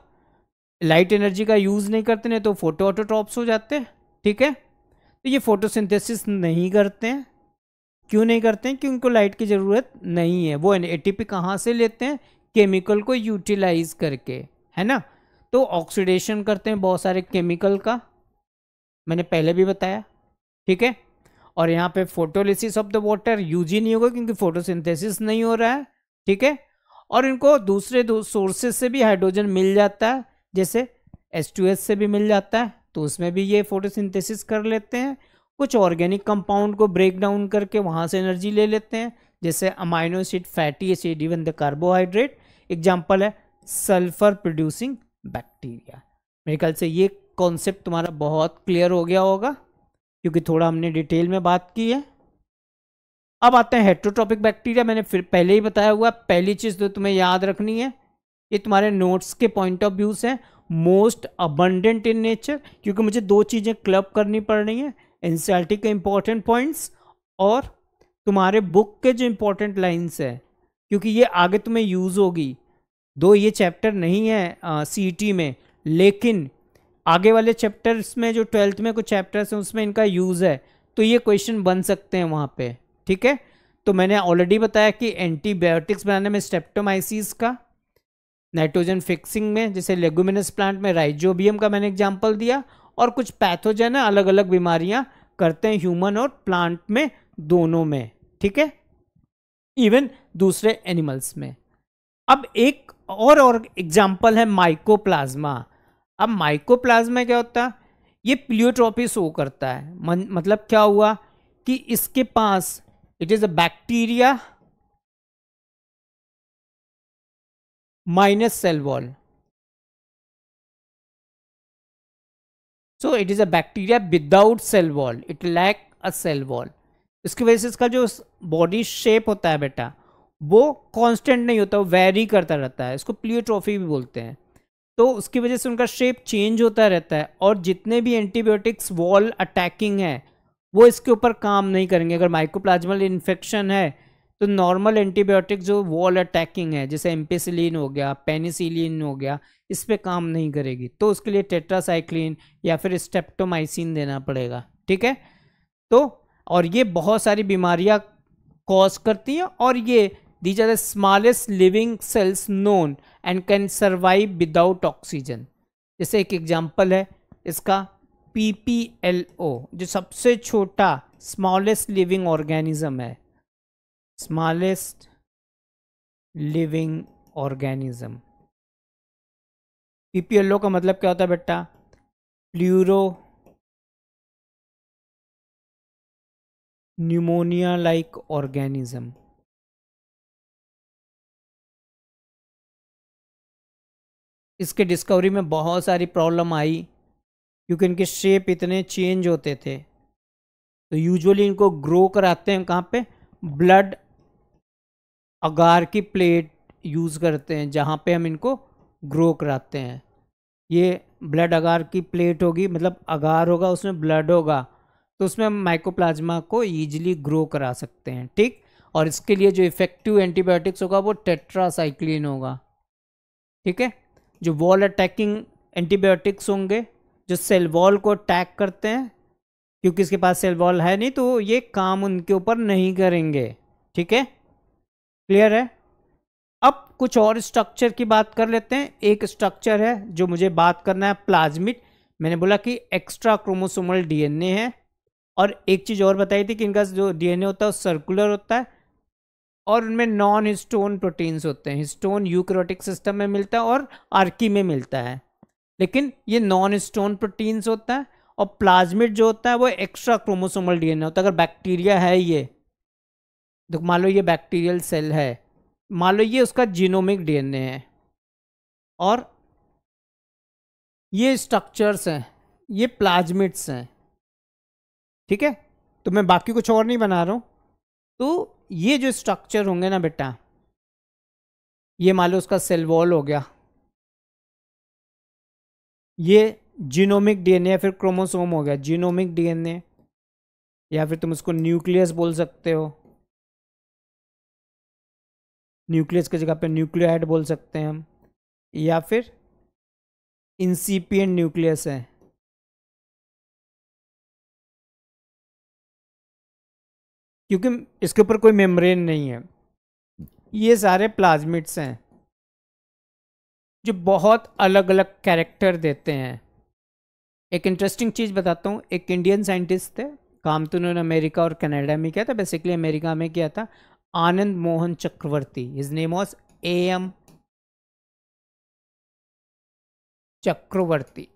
S1: लाइट एनर्जी का यूज़ नहीं करते नहीं तो फोटो ऑटोट्रॉप्स हो जाते हैं ठीक है तो ये फोटोसिंथेसिस नहीं करते हैं क्यों नहीं करते हैं क्योंकि उनको लाइट की ज़रूरत नहीं है वो एटीपी टी कहाँ से लेते हैं केमिकल को यूटिलाइज करके है ना तो ऑक्सीडेशन करते हैं बहुत सारे केमिकल का मैंने पहले भी बताया ठीक है और यहाँ पे फोटोलिसिस ऑफ द वाटर ही नहीं होगा क्योंकि फोटोसिंथेसिस नहीं हो रहा है ठीक है और इनको दूसरे दू, सोर्सेज से भी हाइड्रोजन मिल जाता है जैसे एस से भी मिल जाता है तो उसमें भी ये फोटोसिंथेसिस कर लेते हैं कुछ ऑर्गेनिक कंपाउंड को ब्रेक डाउन करके वहाँ से एनर्जी ले लेते हैं जैसे amino acid fatty acid even the carbohydrate example है सल्फर प्रोड्यूसिंग बैक्टीरिया मेरे ख्याल से ये कॉन्सेप्ट तुम्हारा बहुत क्लियर हो गया होगा क्योंकि थोड़ा हमने डिटेल में बात की है अब आते हैं हेट्रोट्रॉपिक बैक्टीरिया मैंने फिर पहले ही बताया हुआ पहली चीज़ जो तो तुम्हें याद रखनी है ये तुम्हारे नोट्स के पॉइंट ऑफ व्यूज हैं मोस्ट अबंडेंट इन नेचर क्योंकि मुझे दो चीज़ें क्लब करनी पड़ रही हैं एनसीआरटी के इंपॉर्टेंट पॉइंट्स और तुम्हारे बुक के जो इंपॉर्टेंट लाइन्स है क्योंकि ये आगे तुम्हें यूज़ होगी दो ये चैप्टर नहीं है सी e में लेकिन आगे वाले चैप्टर्स में जो ट्वेल्थ में कुछ चैप्टर्स हैं उसमें इनका यूज़ है तो ये क्वेश्चन बन सकते हैं वहाँ पे ठीक है तो मैंने ऑलरेडी बताया कि एंटीबायोटिक्स बनाने में स्टेप्टोमाइसिस का नाइट्रोजन फिक्सिंग में जैसे लेगुमिनस प्लांट में राइजोबियम का मैंने एग्जाम्पल दिया और कुछ पैथोजन है अलग अलग बीमारियाँ करते हैं ह्यूमन और प्लांट में दोनों में ठीक है इवन दूसरे एनिमल्स में अब एक और और एग्जाम्पल है माइकोप्लाज्मा अब माइकोप्लाज्मा क्या होता है ये प्लियोट्रॉपी शो करता है मन, मतलब क्या हुआ कि इसके पास it is a bacteria minus cell wall so it is a bacteria without cell wall it lack a cell wall इसकी वजह से इसका जो बॉडी शेप होता है बेटा वो कांस्टेंट नहीं होता वो वेरी करता रहता है इसको प्लियोट्रॉफी भी बोलते हैं तो उसकी वजह से उनका शेप चेंज होता रहता है और जितने भी एंटीबायोटिक्स वॉल अटैकिंग है वो इसके ऊपर काम नहीं करेंगे अगर माइक्रोप्लाज्मल इन्फेक्शन है तो नॉर्मल एंटीबायोटिक जो वॉल अटैकिंग है जैसे एम्पेसिलिन हो गया पेनिसिलिन हो गया इस पर काम नहीं करेगी तो उसके लिए टेट्रासाइक्लिन या फिर स्टेप्टोमाइसिन देना पड़ेगा ठीक है तो और ये बहुत सारी बीमारियाँ कॉज करती हैं और ये These are the smallest living cells known and can survive without oxygen. जैसे एक एग्जाम्पल है इसका पी पी एल ओ जो सबसे छोटा स्मॉलेस्ट लिविंग ऑर्गेनिज्म है smallest living organism P P L O का मतलब क्या होता है बेटा
S2: प्लूरो न्यूमोनिया लाइक ऑर्गेनिज्म
S1: इसके डिस्कवरी में बहुत सारी प्रॉब्लम आई क्योंकि इनके शेप इतने चेंज होते थे तो यूजुअली इनको ग्रो कराते हैं कहाँ पे ब्लड अगार की प्लेट यूज़ करते हैं जहाँ पे हम इनको ग्रो कराते हैं ये ब्लड अगार की प्लेट होगी मतलब अगार होगा उसमें ब्लड होगा तो उसमें हम माइकोप्लाज्मा को ईजिली ग्रो करा सकते हैं ठीक और इसके लिए जो इफ़ेक्टिव एंटीबायोटिक्स होगा वो टेट्रासाइक्लिन होगा ठीक है जो वॉल अटैकिंग एंटीबायोटिक्स होंगे जो सेल वॉल को अटैक करते हैं क्योंकि इसके पास सेल वॉल है नहीं तो ये काम उनके ऊपर नहीं करेंगे ठीक है क्लियर है अब कुछ और स्ट्रक्चर की बात कर लेते हैं एक स्ट्रक्चर है जो मुझे बात करना है प्लाज्मिट मैंने बोला कि एक्स्ट्रा क्रोमोसोमल डीएनए है और एक चीज़ और बताई थी कि इनका जो डीएनए होता है वो सर्कुलर होता है और उनमें नॉन हिस्टोन प्रोटीन्स होते हैं हिस्टोन यूक्रोटिक सिस्टम में मिलता है और आर्की में मिलता है लेकिन ये नॉन हिस्टोन प्रोटीन्स होता है और प्लाज्मिड जो होता है वो एक्स्ट्रा क्रोमोसोमल डीएनए होता है अगर बैक्टीरिया है ये तो मान लो ये बैक्टीरियल सेल है मान लो ये उसका जीनोमिक डीएनए है और ये स्ट्रक्चर्स हैं ये प्लाज्मिड्स हैं ठीक है तो मैं बाकी कुछ और नहीं बना रहा हूँ तो ये जो स्ट्रक्चर होंगे ना बेटा ये मान लो उसका सेल वॉल हो गया ये जीनोमिक डीएनए या फिर क्रोमोसोम हो गया जीनोमिक डीएनए या फिर तुम उसको न्यूक्लियस बोल सकते हो न्यूक्लियस की जगह पे न्यूक्लियोहाइड बोल सकते हैं हम या फिर इंसीपियन न्यूक्लियस है क्योंकि इसके ऊपर कोई मेम्ब्रेन नहीं है ये सारे प्लाज्मिट्स हैं जो बहुत अलग अलग कैरेक्टर देते हैं एक इंटरेस्टिंग चीज़ बताता हूँ एक इंडियन साइंटिस्ट थे काम तो उन्होंने अमेरिका और कनाडा में किया था बेसिकली अमेरिका में किया था Anand Mohan Chakravarty his name was A M Chakravarty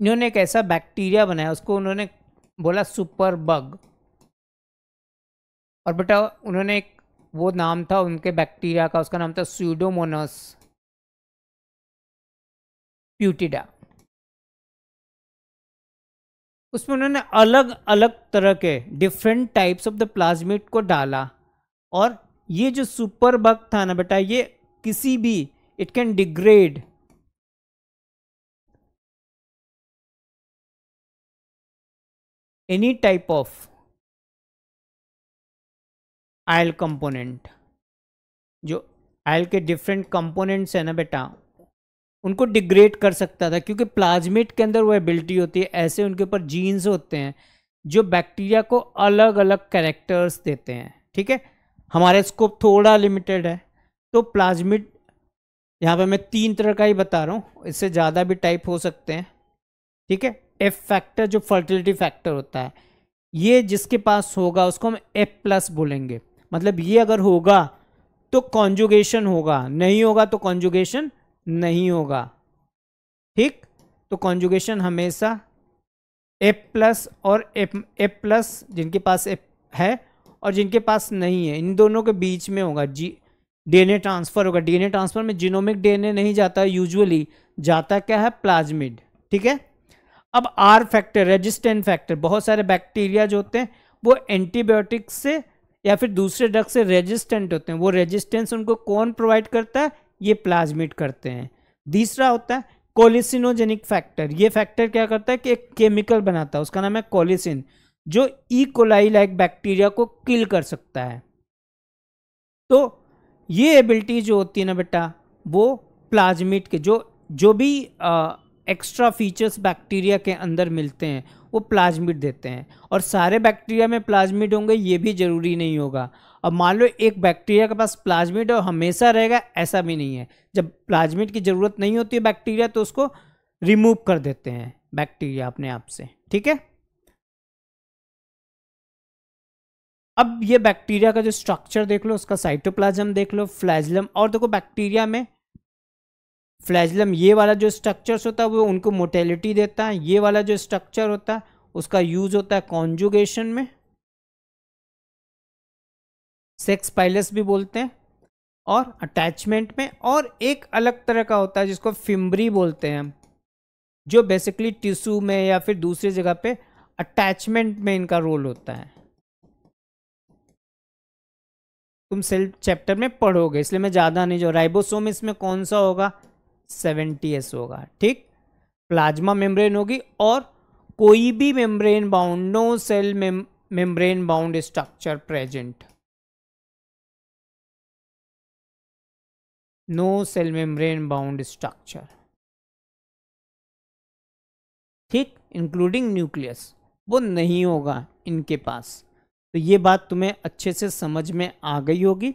S2: इन्होंने एक ऐसा बैक्टीरिया बनाया
S1: उसको उन्होंने बोला सुपर बग और बेटा उन्होंने एक वो नाम था उनके बैक्टीरिया का उसका नाम था स्यूडोमोनस प्यूटिडा उसमें उन्होंने अलग अलग तरह के different types of the plasmid को डाला और ये जो सुपर बग था ना बेटा ये किसी भी it can degrade any type of oil component जो आयल के डिफरेंट कंपोनेंट्स हैं ना बेटा उनको डिग्रेड कर सकता था क्योंकि प्लाज्मेट के अंदर वो एबिलिटी होती है ऐसे उनके ऊपर जीन्स होते हैं जो बैक्टीरिया को अलग अलग कैरेक्टर्स देते हैं ठीक है हमारे स्कोप थोड़ा लिमिटेड है तो प्लाज्मिट यहाँ पे मैं तीन तरह का ही बता रहा हूँ इससे ज़्यादा भी टाइप हो सकते हैं ठीक है एफ फैक्टर जो फर्टिलिटी फैक्टर होता है ये जिसके पास होगा उसको हम एफ प्लस बोलेंगे मतलब ये अगर होगा तो कॉन्जुगेशन होगा नहीं होगा तो कॉन्जुगेशन नहीं होगा ठीक तो कॉन्जुगेशन हमेशा एफ प्लस और एफ एफ प्लस जिनके पास एफ है और जिनके पास नहीं है इन दोनों के बीच में होगा जी डीएनए ट्रांसफ़र होगा डीएनए ट्रांसफ़र में जीनोमिक डीएनए नहीं जाता यूजुअली जाता क्या है प्लाज्मिड ठीक है अब आर फैक्टर रेजिस्टेंट फैक्टर बहुत सारे बैक्टीरिया जो होते हैं वो एंटीबायोटिक्स से या फिर दूसरे ड्रग से रेजिस्टेंट होते हैं वो रेजिस्टेंस उनको कौन प्रोवाइड करता है ये प्लाज्मिट करते हैं तीसरा होता है कोलिसिनोजेनिक फैक्टर ये फैक्टर क्या करता है कि एक केमिकल बनाता है उसका नाम है कोलिसिन जो ई कोलाई लाइक बैक्टीरिया को किल कर सकता है तो ये एबिलिटी जो होती है ना बेटा वो प्लाज्मिट के जो जो भी आ, एक्स्ट्रा फीचर्स बैक्टीरिया के अंदर मिलते हैं वो प्लाज्मिड देते हैं और सारे बैक्टीरिया में प्लाज्मिड होंगे ये भी ज़रूरी नहीं होगा अब मान लो एक बैक्टीरिया के पास प्लाज्मिड और हमेशा रहेगा ऐसा भी नहीं है जब प्लाज्मिड की ज़रूरत नहीं होती है बैक्टीरिया तो उसको रिमूव कर देते हैं बैक्टीरिया अपने आप से ठीक है अब ये बैक्टीरिया का जो स्ट्रक्चर देख लो उसका साइटोप्लाज्म देख लो फ्लैजलम और देखो बैक्टीरिया में फ्लैजलम ये वाला जो स्ट्रक्चर्स होता है वो उनको मोटेलिटी देता है ये वाला जो स्ट्रक्चर होता है उसका यूज होता है कॉन्जुगेशन में सेक्स पाइलस भी बोलते हैं और अटैचमेंट में और एक अलग तरह का होता है जिसको फिम्बरी बोलते हैं हम जो बेसिकली टिश्यू में या फिर दूसरी जगह पे अटैचमेंट में इनका रोल होता है तुम सेल्फ चैप्टर में पढ़ोगे इसलिए मैं ज़्यादा नहीं जो राइबोसोम इसमें कौन सा होगा सेवेंटी एस होगा ठीक प्लाज्मा मेम्ब्रेन होगी और कोई भी membrane bound no cell membrane bound structure present no cell membrane bound structure ठीक इंक्लूडिंग न्यूक्लियस वो नहीं होगा इनके पास तो ये बात तुम्हें अच्छे से समझ में आ गई होगी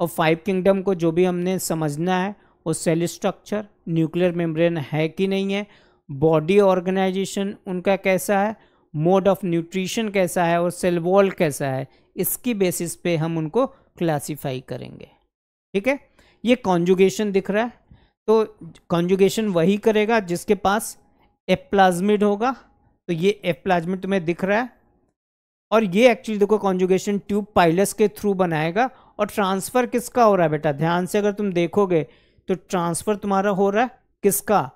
S1: और फाइव किंगडम को जो भी हमने समझना है वो सेल स्ट्रक्चर न्यूक्लियर मेम्ब्रेन है कि नहीं है बॉडी ऑर्गेनाइजेशन उनका कैसा है मोड ऑफ न्यूट्रिशन कैसा है और सेल वॉल कैसा है इसकी बेसिस पे हम उनको क्लासिफाई करेंगे ठीक है ये कॉन्जुगेशन दिख रहा है तो कॉन्जुगेशन वही करेगा जिसके पास एप्लाज्मिड होगा तो ये एप्लाज्मिड तुम्हें दिख रहा है और ये एक्चुअली देखो कॉन्जुगेशन ट्यूब पाइलस के थ्रू बनाएगा और ट्रांसफ़र किसका हो रहा है बेटा ध्यान से अगर तुम देखोगे तो ट्रांसफ़र तुम्हारा हो रहा है किसका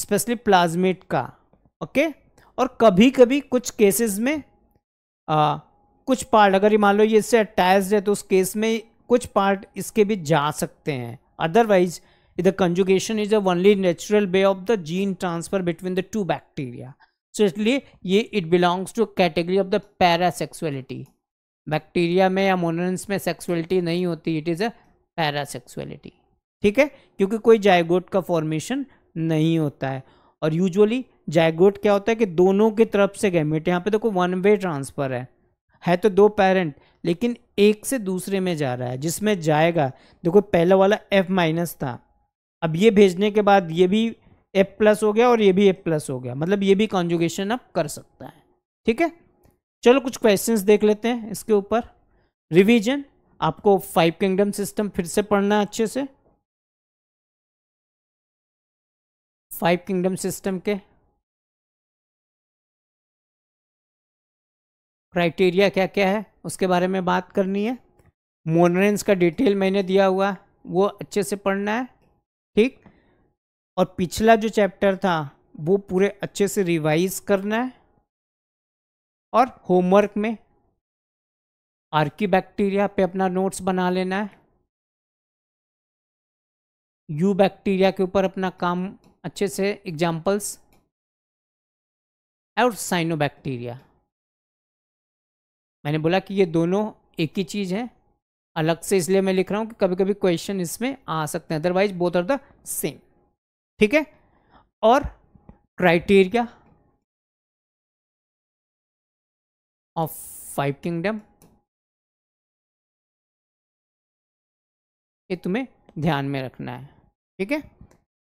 S1: स्पेशली प्लाज्मेट का ओके और कभी कभी कुछ केसेस में आ, कुछ पार्ट अगर ये मान लो ये इससे अटैच है तो उस केस में कुछ पार्ट इसके भी जा सकते हैं otherwise the conjugation is a only natural way of the gene transfer between the two bacteria so इसलिए ये it belongs to category of the parasexuality bacteria में या मोनस में सेक्सुअलिटी नहीं होती इट इज़ अ पैरासेक्सुअलिटी ठीक है क्योंकि कोई जायगोट का फॉर्मेशन नहीं होता है और यूजुअली जायगोट क्या होता है कि दोनों की तरफ से गैमेट यहाँ पे देखो वन वे ट्रांसफ़र है है तो दो पेरेंट लेकिन एक से दूसरे में जा रहा है जिसमें जाएगा देखो पहला वाला एफ माइनस था अब ये भेजने के बाद ये भी एफ प्लस हो गया और ये भी एफ प्लस हो गया मतलब ये भी कॉन्जुगेशन आप कर सकता है ठीक है चलो कुछ क्वेश्चंस देख लेते हैं इसके ऊपर रिवीजन आपको फाइव किंगडम सिस्टम फिर से पढ़ना है अच्छे से
S2: फाइव किंगडम सिस्टम के
S1: क्राइटेरिया क्या क्या है उसके बारे में बात करनी है मोनरेंस का डिटेल मैंने दिया हुआ है वो अच्छे से पढ़ना है ठीक और पिछला जो चैप्टर था वो पूरे अच्छे से रिवाइज करना है और होमवर्क में आर्की बैक्टीरिया पे अपना नोट्स बना लेना है यू बैक्टीरिया के ऊपर अपना काम अच्छे से एग्जाम्पल्स और साइनोबैक्टीरिया मैंने बोला कि ये दोनों एक ही चीज़ है अलग से इसलिए मैं लिख रहा हूँ कि कभी कभी क्वेश्चन इसमें आ सकते हैं otherwise both are the same ठीक है और क्राइटेरिया
S2: ऑफ फाइव किंगडम
S1: ये तुम्हें ध्यान में रखना है ठीक है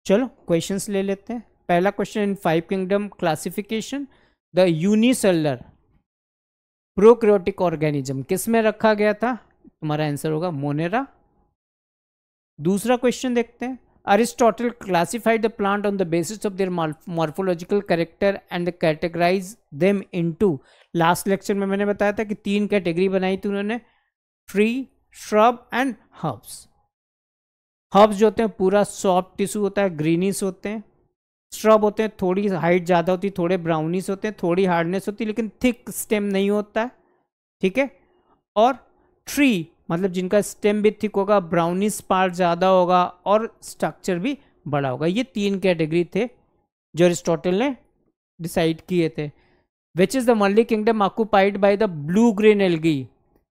S1: चलो क्वेश्चंस ले लेते हैं पहला question in five kingdom classification the unicellular prokaryotic organism किस में रखा गया था तुम्हारा आंसर होगा मोनेरा दूसरा क्वेश्चन देखते हैं Aristotle classified the plant on the basis of their morphological character and categorise them into last lecture में मैंने बताया था कि तीन कैटेगरी बनाई थी उन्होंने tree shrub and herbs herbs जो होते हैं पूरा सॉफ्ट टिश्यू होता है ग्रीनिश होते हैं स्ट्रब होते हैं थोड़ी हाइट ज़्यादा होती है थोड़े ब्राउनिश होते हैं थोड़ी हार्डनेस होती है लेकिन थिक स्टेम नहीं होता है ठीक है और ट्री मतलब जिनका स्टेम भी थिक होगा ब्राउनिश पार्ट ज़्यादा होगा और स्ट्रक्चर भी बड़ा होगा ये तीन कैटेगरी थे जो अरिस्टोटल ने डिसाइड किए थे विच इज़ द मल्ली kingdom occupied by the blue green algae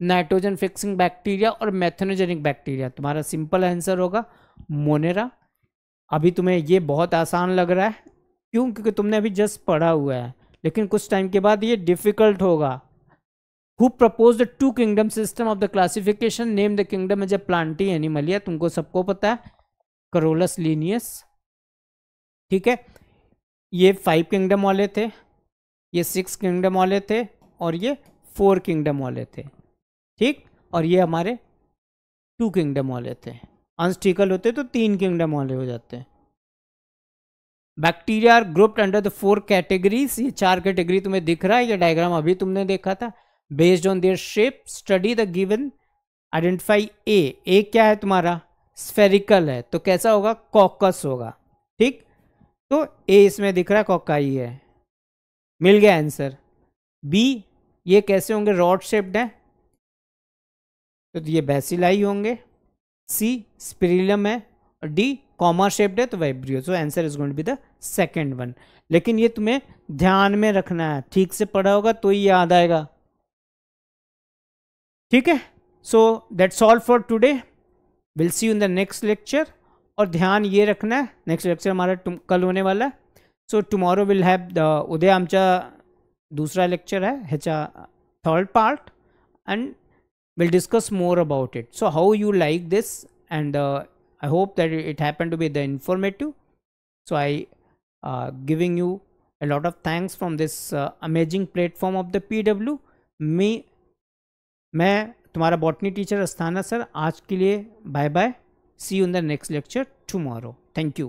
S1: nitrogen fixing bacteria और मैथेनोजेनिक बैक्टीरिया तुम्हारा सिंपल आंसर होगा मोनेरा अभी तुम्हें ये बहुत आसान लग रहा है क्यों क्योंकि तुमने अभी जस्ट पढ़ा हुआ है लेकिन कुछ टाइम के बाद ये डिफ़िकल्ट होगा who propose the two kingdom system of the classification name the kingdom as a Plantae Animalia तुमको सबको पता है करोलस लीनियस ठीक है ये फाइव किंगडम वाले थे ये सिक्स किंगडम वाले थे और ये फोर किंगडम वाले थे ठीक और ये हमारे टू किंगडम वाले थे अनस्टिकल होते तो तीन किंगडम वाले हो जाते हैं bacteria are grouped under the four categories ये चार कैटेगरी तुम्हें दिख रहा है ये डायग्राम अभी तुमने देखा था based on their shape study the given identify a a क्या है तुम्हारा स्फेरिकल है तो कैसा होगा कॉकस होगा ठीक तो ए इसमें दिख रहा है कॉका ही है मिल गया आंसर बी ये कैसे होंगे रॉड शेप्ड है तो ये बेसिलाई होंगे सी स्पिरिलम है और डी कॉमर शेप्ड है तो vibrio so answer is going be the second one लेकिन ये तुम्हें ध्यान में रखना है ठीक से पढ़ा होगा तो ही याद आएगा ठीक है so that's all for today will see in the next lecture और ध्यान ये रखना है नेक्स्ट लेक्चर हमारा कल होने वाला है so tomorrow will have the Uday आमचा दूसरा लेक्चर है हेचा third part and we'll discuss more about it so how you like this and uh, i hope that it happened to be the informative so i uh, giving you a lot of thanks from this uh, amazing platform of the pw me मैं तुम्हारा botany teacher Asthana sir आज के लिए bye bye. See you in the next lecture tomorrow.
S2: Thank you.